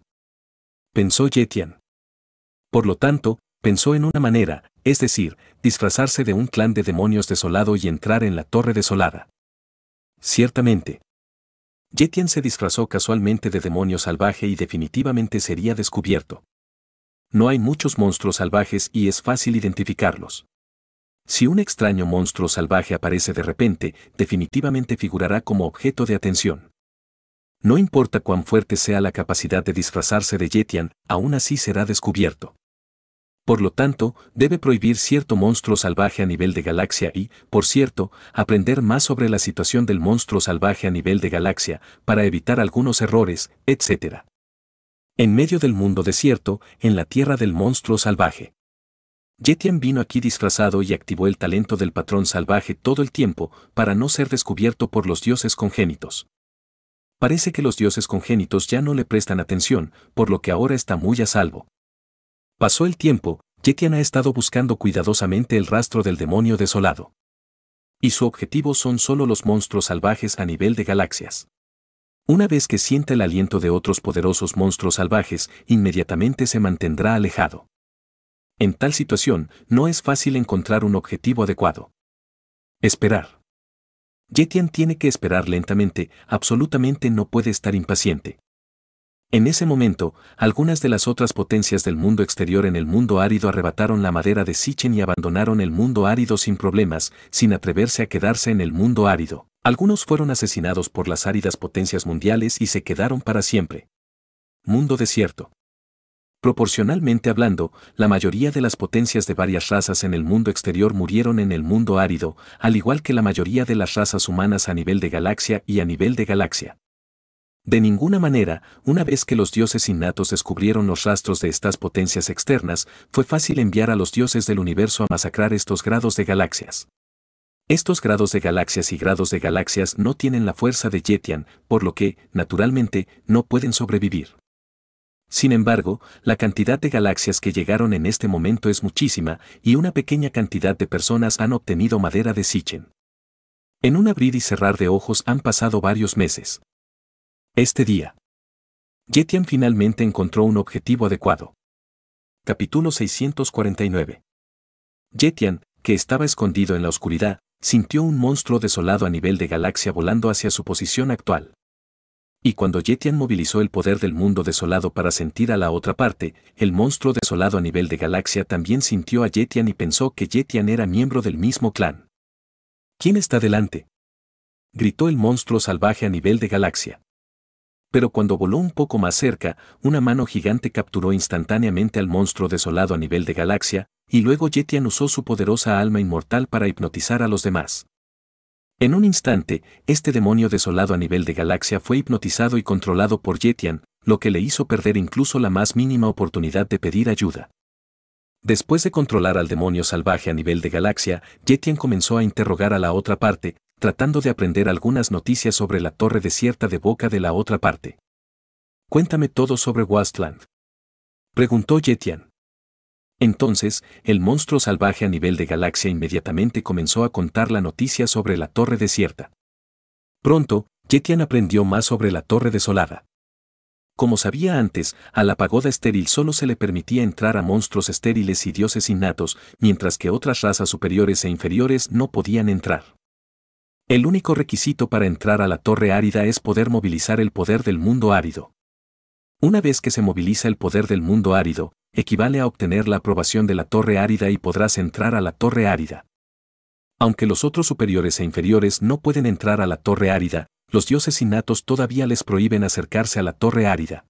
Pensó Yetian. Por lo tanto, pensó en una manera, es decir, disfrazarse de un clan de demonios desolado y entrar en la torre desolada. Ciertamente, Jetian se disfrazó casualmente de demonio salvaje y definitivamente sería descubierto. No hay muchos monstruos salvajes y es fácil identificarlos. Si un extraño monstruo salvaje aparece de repente, definitivamente figurará como objeto de atención. No importa cuán fuerte sea la capacidad de disfrazarse de Jetian, aún así será descubierto. Por lo tanto, debe prohibir cierto monstruo salvaje a nivel de galaxia y, por cierto, aprender más sobre la situación del monstruo salvaje a nivel de galaxia para evitar algunos errores, etc. En medio del mundo desierto, en la tierra del monstruo salvaje. Jetian vino aquí disfrazado y activó el talento del patrón salvaje todo el tiempo para no ser descubierto por los dioses congénitos. Parece que los dioses congénitos ya no le prestan atención, por lo que ahora está muy a salvo. Pasó el tiempo, Jetian ha estado buscando cuidadosamente el rastro del demonio desolado. Y su objetivo son solo los monstruos salvajes a nivel de galaxias. Una vez que sienta el aliento de otros poderosos monstruos salvajes, inmediatamente se mantendrá alejado. En tal situación, no es fácil encontrar un objetivo adecuado. Esperar. Jetian tiene que esperar lentamente, absolutamente no puede estar impaciente. En ese momento, algunas de las otras potencias del mundo exterior en el mundo árido arrebataron la madera de Sichen y abandonaron el mundo árido sin problemas, sin atreverse a quedarse en el mundo árido. Algunos fueron asesinados por las áridas potencias mundiales y se quedaron para siempre. Mundo desierto. Proporcionalmente hablando, la mayoría de las potencias de varias razas en el mundo exterior murieron en el mundo árido, al igual que la mayoría de las razas humanas a nivel de galaxia y a nivel de galaxia. De ninguna manera, una vez que los dioses innatos descubrieron los rastros de estas potencias externas, fue fácil enviar a los dioses del universo a masacrar estos grados de galaxias. Estos grados de galaxias y grados de galaxias no tienen la fuerza de Yetian, por lo que, naturalmente, no pueden sobrevivir. Sin embargo, la cantidad de galaxias que llegaron en este momento es muchísima y una pequeña cantidad de personas han obtenido madera de Sichen. En un abrir y cerrar de ojos han pasado varios meses. Este día. Jetian finalmente encontró un objetivo adecuado. Capítulo 649. Jetian, que estaba escondido en la oscuridad, sintió un monstruo desolado a nivel de galaxia volando hacia su posición actual. Y cuando Yetian movilizó el poder del mundo desolado para sentir a la otra parte, el monstruo desolado a nivel de galaxia también sintió a Yetian y pensó que Yetian era miembro del mismo clan. ¿Quién está delante? gritó el monstruo salvaje a nivel de galaxia pero cuando voló un poco más cerca, una mano gigante capturó instantáneamente al monstruo desolado a nivel de galaxia, y luego Jetian usó su poderosa alma inmortal para hipnotizar a los demás. En un instante, este demonio desolado a nivel de galaxia fue hipnotizado y controlado por Jetian, lo que le hizo perder incluso la más mínima oportunidad de pedir ayuda. Después de controlar al demonio salvaje a nivel de galaxia, Jetian comenzó a interrogar a la otra parte, tratando de aprender algunas noticias sobre la torre desierta de boca de la otra parte. Cuéntame todo sobre Wastland Preguntó Yetian. Entonces, el monstruo salvaje a nivel de galaxia inmediatamente comenzó a contar la noticia sobre la torre desierta. Pronto, Jetian aprendió más sobre la torre desolada. Como sabía antes, a la pagoda estéril solo se le permitía entrar a monstruos estériles y dioses innatos, mientras que otras razas superiores e inferiores no podían entrar. El único requisito para entrar a la torre árida es poder movilizar el poder del mundo árido. Una vez que se moviliza el poder del mundo árido, equivale a obtener la aprobación de la torre árida y podrás entrar a la torre árida. Aunque los otros superiores e inferiores no pueden entrar a la torre árida, los dioses innatos todavía les prohíben acercarse a la torre árida.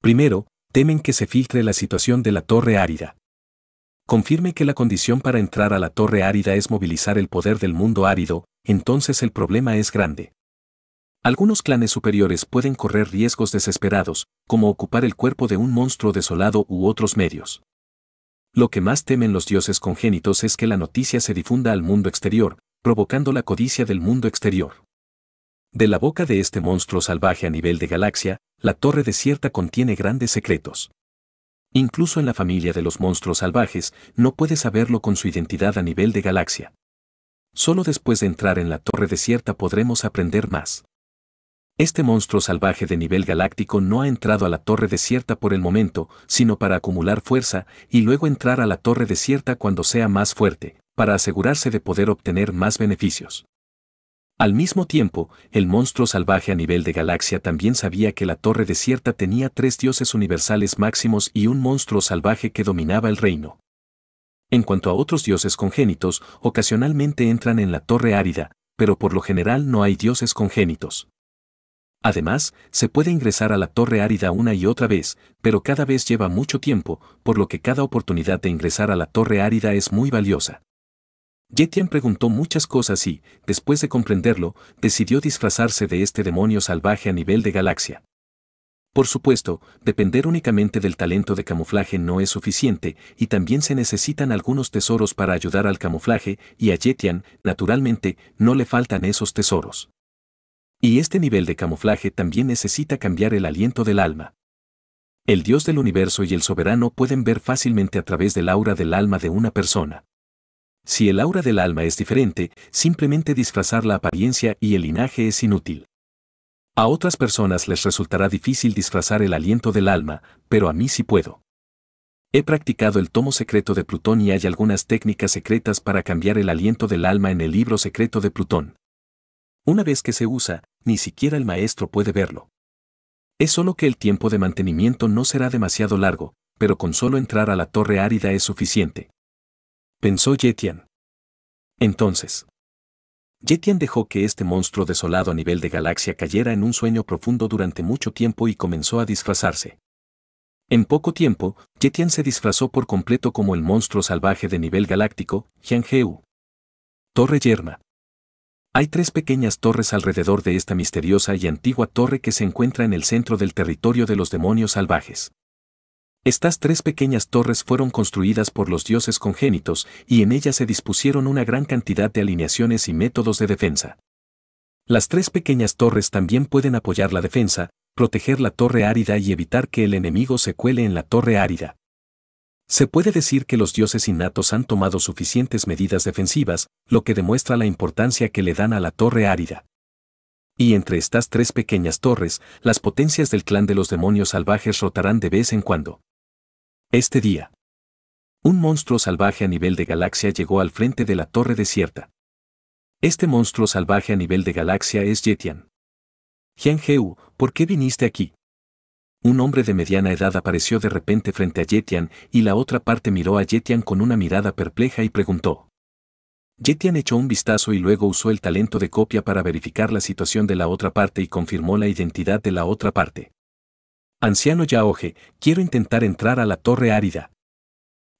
Primero, temen que se filtre la situación de la torre árida confirme que la condición para entrar a la torre árida es movilizar el poder del mundo árido, entonces el problema es grande. Algunos clanes superiores pueden correr riesgos desesperados, como ocupar el cuerpo de un monstruo desolado u otros medios. Lo que más temen los dioses congénitos es que la noticia se difunda al mundo exterior, provocando la codicia del mundo exterior. De la boca de este monstruo salvaje a nivel de galaxia, la torre desierta contiene grandes secretos. Incluso en la familia de los monstruos salvajes, no puede saberlo con su identidad a nivel de galaxia. Solo después de entrar en la torre desierta podremos aprender más. Este monstruo salvaje de nivel galáctico no ha entrado a la torre desierta por el momento, sino para acumular fuerza y luego entrar a la torre desierta cuando sea más fuerte, para asegurarse de poder obtener más beneficios. Al mismo tiempo, el monstruo salvaje a nivel de galaxia también sabía que la torre desierta tenía tres dioses universales máximos y un monstruo salvaje que dominaba el reino. En cuanto a otros dioses congénitos, ocasionalmente entran en la torre árida, pero por lo general no hay dioses congénitos. Además, se puede ingresar a la torre árida una y otra vez, pero cada vez lleva mucho tiempo, por lo que cada oportunidad de ingresar a la torre árida es muy valiosa. Yetian preguntó muchas cosas y, después de comprenderlo, decidió disfrazarse de este demonio salvaje a nivel de galaxia. Por supuesto, depender únicamente del talento de camuflaje no es suficiente, y también se necesitan algunos tesoros para ayudar al camuflaje, y a Jetian, naturalmente, no le faltan esos tesoros. Y este nivel de camuflaje también necesita cambiar el aliento del alma. El dios del universo y el soberano pueden ver fácilmente a través del aura del alma de una persona. Si el aura del alma es diferente, simplemente disfrazar la apariencia y el linaje es inútil. A otras personas les resultará difícil disfrazar el aliento del alma, pero a mí sí puedo. He practicado el tomo secreto de Plutón y hay algunas técnicas secretas para cambiar el aliento del alma en el libro secreto de Plutón. Una vez que se usa, ni siquiera el maestro puede verlo. Es solo que el tiempo de mantenimiento no será demasiado largo, pero con solo entrar a la torre árida es suficiente pensó Yetian. Entonces, Yetian dejó que este monstruo desolado a nivel de galaxia cayera en un sueño profundo durante mucho tiempo y comenzó a disfrazarse. En poco tiempo, Yetian se disfrazó por completo como el monstruo salvaje de nivel galáctico, Jiangheu. Torre Yerma. Hay tres pequeñas torres alrededor de esta misteriosa y antigua torre que se encuentra en el centro del territorio de los demonios salvajes. Estas tres pequeñas torres fueron construidas por los dioses congénitos y en ellas se dispusieron una gran cantidad de alineaciones y métodos de defensa. Las tres pequeñas torres también pueden apoyar la defensa, proteger la torre árida y evitar que el enemigo se cuele en la torre árida. Se puede decir que los dioses innatos han tomado suficientes medidas defensivas, lo que demuestra la importancia que le dan a la torre árida. Y entre estas tres pequeñas torres, las potencias del clan de los demonios salvajes rotarán de vez en cuando. Este día. Un monstruo salvaje a nivel de galaxia llegó al frente de la torre desierta. Este monstruo salvaje a nivel de galaxia es Yetian. Jianheu, ¿por qué viniste aquí? Un hombre de mediana edad apareció de repente frente a Jetian y la otra parte miró a Jetian con una mirada perpleja y preguntó. Jetian echó un vistazo y luego usó el talento de copia para verificar la situación de la otra parte y confirmó la identidad de la otra parte. Anciano oje, quiero intentar entrar a la torre árida.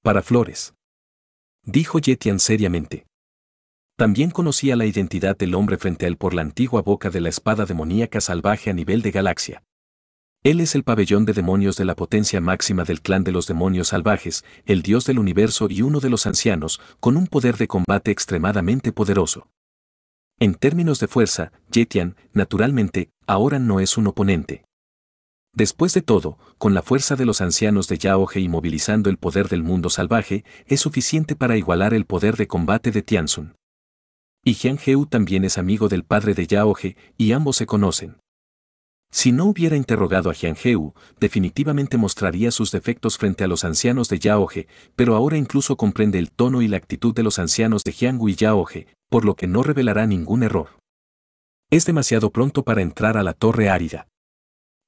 Para flores. Dijo Yetian seriamente. También conocía la identidad del hombre frente a él por la antigua boca de la espada demoníaca salvaje a nivel de galaxia. Él es el pabellón de demonios de la potencia máxima del clan de los demonios salvajes, el dios del universo y uno de los ancianos, con un poder de combate extremadamente poderoso. En términos de fuerza, Yetian, naturalmente, ahora no es un oponente. Después de todo, con la fuerza de los ancianos de Yaoge y movilizando el poder del mundo salvaje, es suficiente para igualar el poder de combate de Tianzun. Y Jiangheu también es amigo del padre de Yaoge y ambos se conocen. Si no hubiera interrogado a Jiangheu, definitivamente mostraría sus defectos frente a los ancianos de Yaoge, pero ahora incluso comprende el tono y la actitud de los ancianos de Jianghu y Yaoge, por lo que no revelará ningún error. Es demasiado pronto para entrar a la Torre Árida.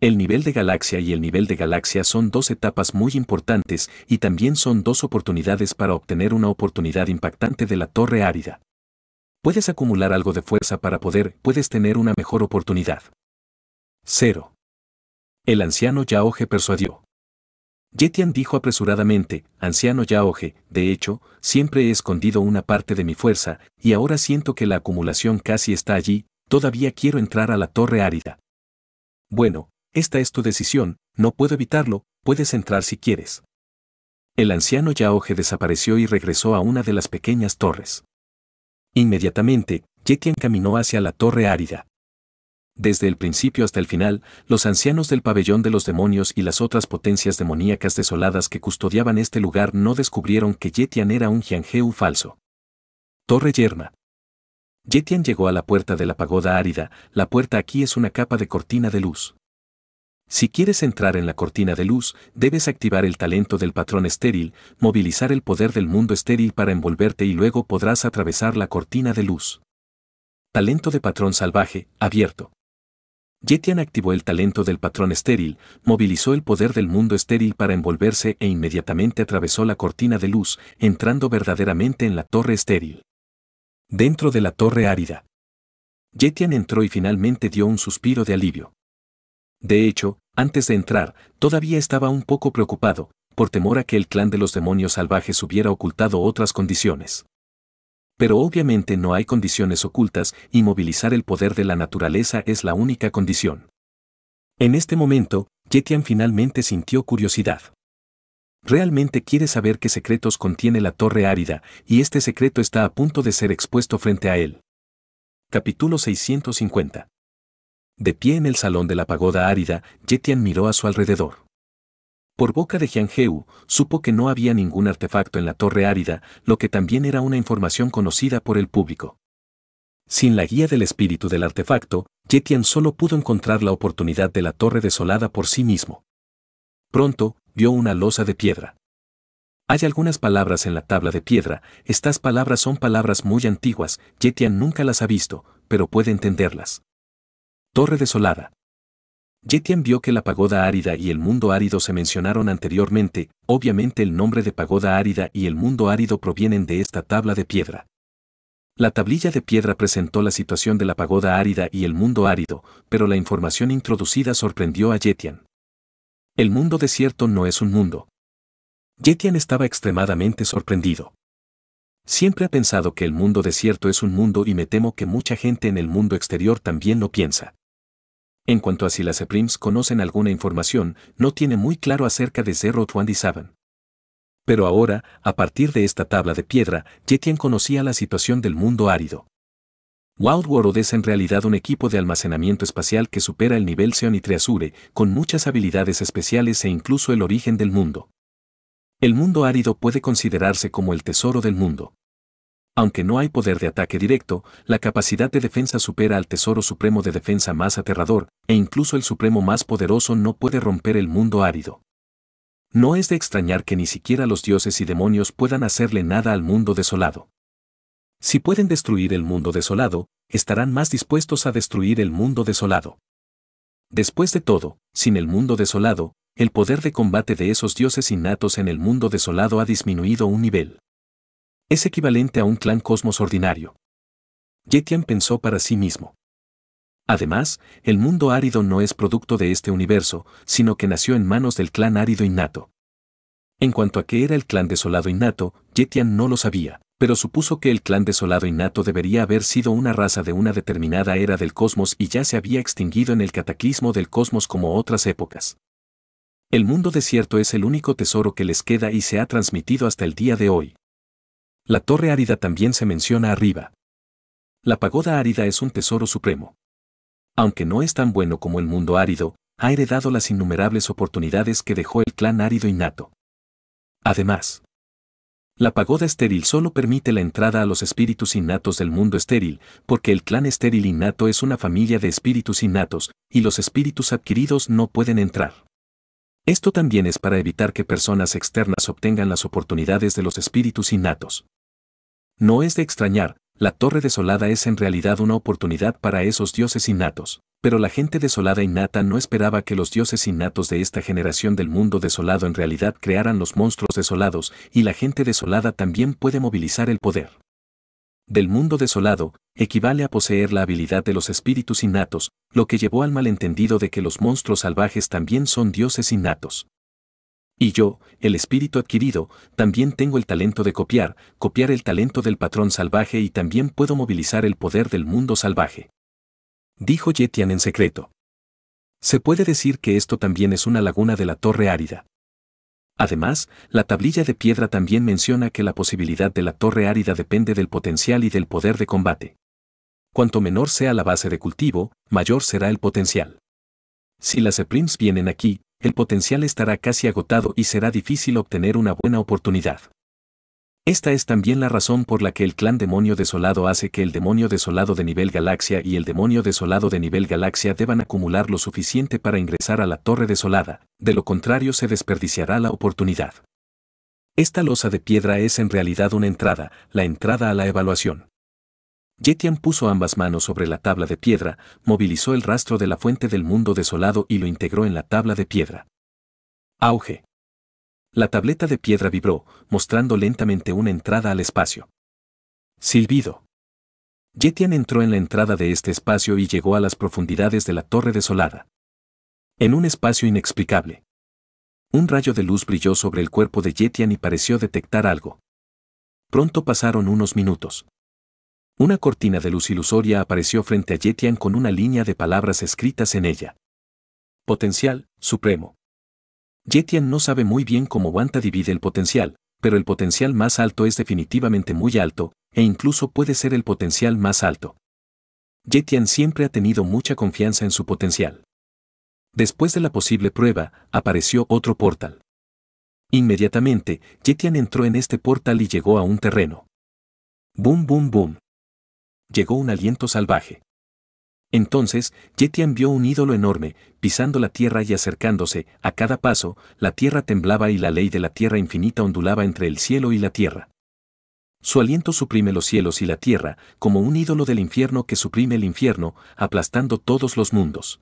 El nivel de galaxia y el nivel de galaxia son dos etapas muy importantes y también son dos oportunidades para obtener una oportunidad impactante de la torre árida. Puedes acumular algo de fuerza para poder, puedes tener una mejor oportunidad. 0. El anciano Yaoge persuadió. Yetian dijo apresuradamente, anciano Yaoge, de hecho, siempre he escondido una parte de mi fuerza, y ahora siento que la acumulación casi está allí, todavía quiero entrar a la torre árida. Bueno, esta es tu decisión, no puedo evitarlo, puedes entrar si quieres. El anciano Yaoge desapareció y regresó a una de las pequeñas torres. Inmediatamente, Yetian caminó hacia la torre árida. Desde el principio hasta el final, los ancianos del pabellón de los demonios y las otras potencias demoníacas desoladas que custodiaban este lugar no descubrieron que Yetian era un Jiangeu falso. Torre Yerma. Yetian llegó a la puerta de la pagoda árida, la puerta aquí es una capa de cortina de luz. Si quieres entrar en la cortina de luz, debes activar el talento del patrón estéril, movilizar el poder del mundo estéril para envolverte y luego podrás atravesar la cortina de luz. Talento de patrón salvaje, abierto. Jetian activó el talento del patrón estéril, movilizó el poder del mundo estéril para envolverse e inmediatamente atravesó la cortina de luz, entrando verdaderamente en la torre estéril. Dentro de la torre árida. Jetian entró y finalmente dio un suspiro de alivio. De hecho, antes de entrar, todavía estaba un poco preocupado, por temor a que el clan de los demonios salvajes hubiera ocultado otras condiciones. Pero obviamente no hay condiciones ocultas y movilizar el poder de la naturaleza es la única condición. En este momento, Jetian finalmente sintió curiosidad. Realmente quiere saber qué secretos contiene la torre árida, y este secreto está a punto de ser expuesto frente a él. Capítulo 650 de pie en el salón de la pagoda árida, Yetian miró a su alrededor. Por boca de Jiangeu, supo que no había ningún artefacto en la torre árida, lo que también era una información conocida por el público. Sin la guía del espíritu del artefacto, Yetian solo pudo encontrar la oportunidad de la torre desolada por sí mismo. Pronto, vio una losa de piedra. Hay algunas palabras en la tabla de piedra, estas palabras son palabras muy antiguas, Yetian nunca las ha visto, pero puede entenderlas. Torre desolada. Yetian vio que la pagoda árida y el mundo árido se mencionaron anteriormente, obviamente el nombre de pagoda árida y el mundo árido provienen de esta tabla de piedra. La tablilla de piedra presentó la situación de la pagoda árida y el mundo árido, pero la información introducida sorprendió a Yetian. El mundo desierto no es un mundo. Yetian estaba extremadamente sorprendido. Siempre ha pensado que el mundo desierto es un mundo y me temo que mucha gente en el mundo exterior también lo piensa. En cuanto a si las EPRIMS conocen alguna información, no tiene muy claro acerca de Zero 027. Pero ahora, a partir de esta tabla de piedra, Jetian conocía la situación del mundo árido. Wild World es en realidad un equipo de almacenamiento espacial que supera el nivel Xeon y con muchas habilidades especiales e incluso el origen del mundo. El mundo árido puede considerarse como el tesoro del mundo. Aunque no hay poder de ataque directo, la capacidad de defensa supera al Tesoro Supremo de Defensa más aterrador, e incluso el Supremo más poderoso no puede romper el mundo árido. No es de extrañar que ni siquiera los dioses y demonios puedan hacerle nada al mundo desolado. Si pueden destruir el mundo desolado, estarán más dispuestos a destruir el mundo desolado. Después de todo, sin el mundo desolado, el poder de combate de esos dioses innatos en el mundo desolado ha disminuido un nivel. Es equivalente a un clan cosmos ordinario. Yetian pensó para sí mismo. Además, el mundo árido no es producto de este universo, sino que nació en manos del clan árido innato. En cuanto a qué era el clan desolado innato, Yetian no lo sabía, pero supuso que el clan desolado innato debería haber sido una raza de una determinada era del cosmos y ya se había extinguido en el cataclismo del cosmos como otras épocas. El mundo desierto es el único tesoro que les queda y se ha transmitido hasta el día de hoy. La torre árida también se menciona arriba. La pagoda árida es un tesoro supremo. Aunque no es tan bueno como el mundo árido, ha heredado las innumerables oportunidades que dejó el clan árido innato. Además, la pagoda estéril solo permite la entrada a los espíritus innatos del mundo estéril, porque el clan estéril innato es una familia de espíritus innatos, y los espíritus adquiridos no pueden entrar. Esto también es para evitar que personas externas obtengan las oportunidades de los espíritus innatos. No es de extrañar, la torre desolada es en realidad una oportunidad para esos dioses innatos, pero la gente desolada innata no esperaba que los dioses innatos de esta generación del mundo desolado en realidad crearan los monstruos desolados, y la gente desolada también puede movilizar el poder. Del mundo desolado, equivale a poseer la habilidad de los espíritus innatos, lo que llevó al malentendido de que los monstruos salvajes también son dioses innatos. Y yo, el espíritu adquirido, también tengo el talento de copiar, copiar el talento del patrón salvaje y también puedo movilizar el poder del mundo salvaje. Dijo Yetian en secreto. Se puede decir que esto también es una laguna de la torre árida. Además, la tablilla de piedra también menciona que la posibilidad de la torre árida depende del potencial y del poder de combate. Cuanto menor sea la base de cultivo, mayor será el potencial. Si las EPRIMS vienen aquí, el potencial estará casi agotado y será difícil obtener una buena oportunidad. Esta es también la razón por la que el clan demonio desolado hace que el demonio desolado de nivel galaxia y el demonio desolado de nivel galaxia deban acumular lo suficiente para ingresar a la torre desolada, de lo contrario se desperdiciará la oportunidad. Esta losa de piedra es en realidad una entrada, la entrada a la evaluación. Yetian puso ambas manos sobre la tabla de piedra, movilizó el rastro de la fuente del mundo desolado y lo integró en la tabla de piedra. Auge. La tableta de piedra vibró, mostrando lentamente una entrada al espacio. Silbido. Yetian entró en la entrada de este espacio y llegó a las profundidades de la torre desolada. En un espacio inexplicable. Un rayo de luz brilló sobre el cuerpo de Yetian y pareció detectar algo. Pronto pasaron unos minutos. Una cortina de luz ilusoria apareció frente a Yetian con una línea de palabras escritas en ella. Potencial, supremo. Yetian no sabe muy bien cómo Wanta divide el potencial, pero el potencial más alto es definitivamente muy alto, e incluso puede ser el potencial más alto. Yetian siempre ha tenido mucha confianza en su potencial. Después de la posible prueba, apareció otro portal. Inmediatamente, Yetian entró en este portal y llegó a un terreno. Boom, boom, boom llegó un aliento salvaje. Entonces, Jetian vio un ídolo enorme, pisando la tierra y acercándose, a cada paso, la tierra temblaba y la ley de la tierra infinita ondulaba entre el cielo y la tierra. Su aliento suprime los cielos y la tierra, como un ídolo del infierno que suprime el infierno, aplastando todos los mundos.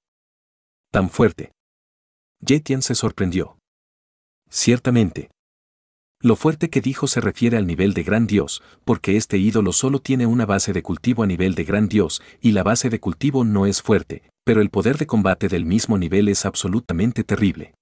Tan fuerte. Jetian se sorprendió. Ciertamente. Lo fuerte que dijo se refiere al nivel de gran Dios, porque este ídolo solo tiene una base de cultivo a nivel de gran Dios, y la base de cultivo no es fuerte, pero el poder de combate del mismo nivel es absolutamente terrible.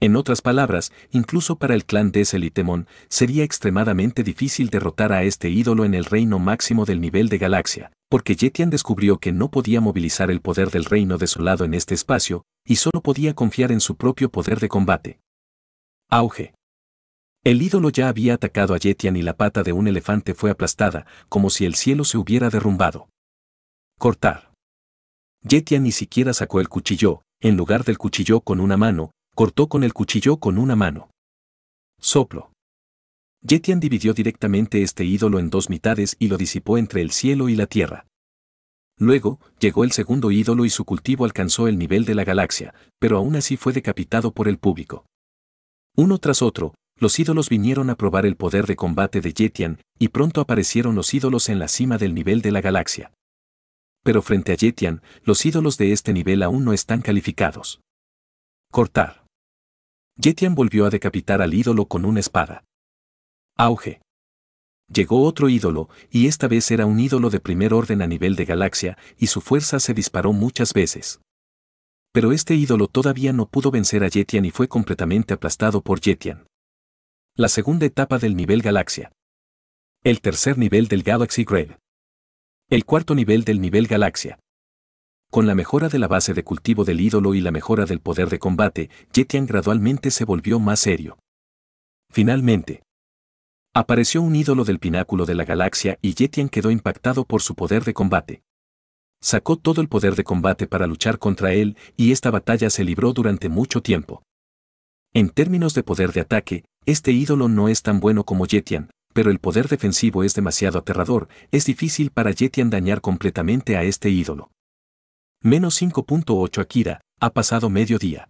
En otras palabras, incluso para el clan de Selitemon, sería extremadamente difícil derrotar a este ídolo en el reino máximo del nivel de galaxia, porque Jetian descubrió que no podía movilizar el poder del reino desolado en este espacio, y solo podía confiar en su propio poder de combate. Auge. El ídolo ya había atacado a Yetian y la pata de un elefante fue aplastada, como si el cielo se hubiera derrumbado. Cortar. Yetian ni siquiera sacó el cuchillo, en lugar del cuchillo con una mano, cortó con el cuchillo con una mano. Soplo. Yetian dividió directamente este ídolo en dos mitades y lo disipó entre el cielo y la tierra. Luego, llegó el segundo ídolo y su cultivo alcanzó el nivel de la galaxia, pero aún así fue decapitado por el público. Uno tras otro, los ídolos vinieron a probar el poder de combate de Yetian, y pronto aparecieron los ídolos en la cima del nivel de la galaxia. Pero frente a Yetian, los ídolos de este nivel aún no están calificados. Cortar. Yetian volvió a decapitar al ídolo con una espada. Auge. Llegó otro ídolo, y esta vez era un ídolo de primer orden a nivel de galaxia, y su fuerza se disparó muchas veces. Pero este ídolo todavía no pudo vencer a Yetian y fue completamente aplastado por Yetian la segunda etapa del nivel galaxia. El tercer nivel del Galaxy Grave. El cuarto nivel del nivel galaxia. Con la mejora de la base de cultivo del ídolo y la mejora del poder de combate, Jetian gradualmente se volvió más serio. Finalmente, apareció un ídolo del pináculo de la galaxia y Jetian quedó impactado por su poder de combate. Sacó todo el poder de combate para luchar contra él y esta batalla se libró durante mucho tiempo. En términos de poder de ataque, este ídolo no es tan bueno como Yetian, pero el poder defensivo es demasiado aterrador, es difícil para Yetian dañar completamente a este ídolo. Menos 5.8 Akira, ha pasado medio día.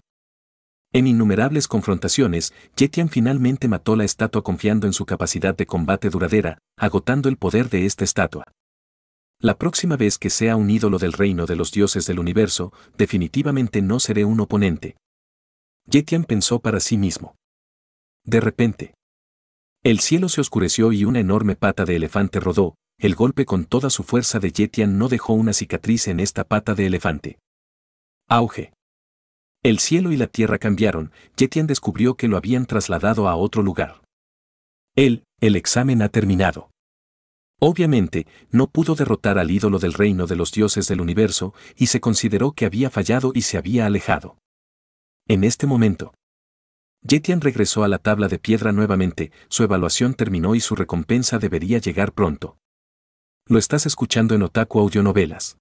En innumerables confrontaciones, Yetian finalmente mató la estatua confiando en su capacidad de combate duradera, agotando el poder de esta estatua. La próxima vez que sea un ídolo del reino de los dioses del universo, definitivamente no seré un oponente. Yetian pensó para sí mismo. De repente, el cielo se oscureció y una enorme pata de elefante rodó. El golpe con toda su fuerza de Jetian no dejó una cicatriz en esta pata de elefante. Auge. El cielo y la tierra cambiaron. Jetian descubrió que lo habían trasladado a otro lugar. Él, el examen ha terminado. Obviamente, no pudo derrotar al ídolo del reino de los dioses del universo y se consideró que había fallado y se había alejado. En este momento, Jetian regresó a la tabla de piedra nuevamente, su evaluación terminó y su recompensa debería llegar pronto. Lo estás escuchando en Otaku Audio Novelas.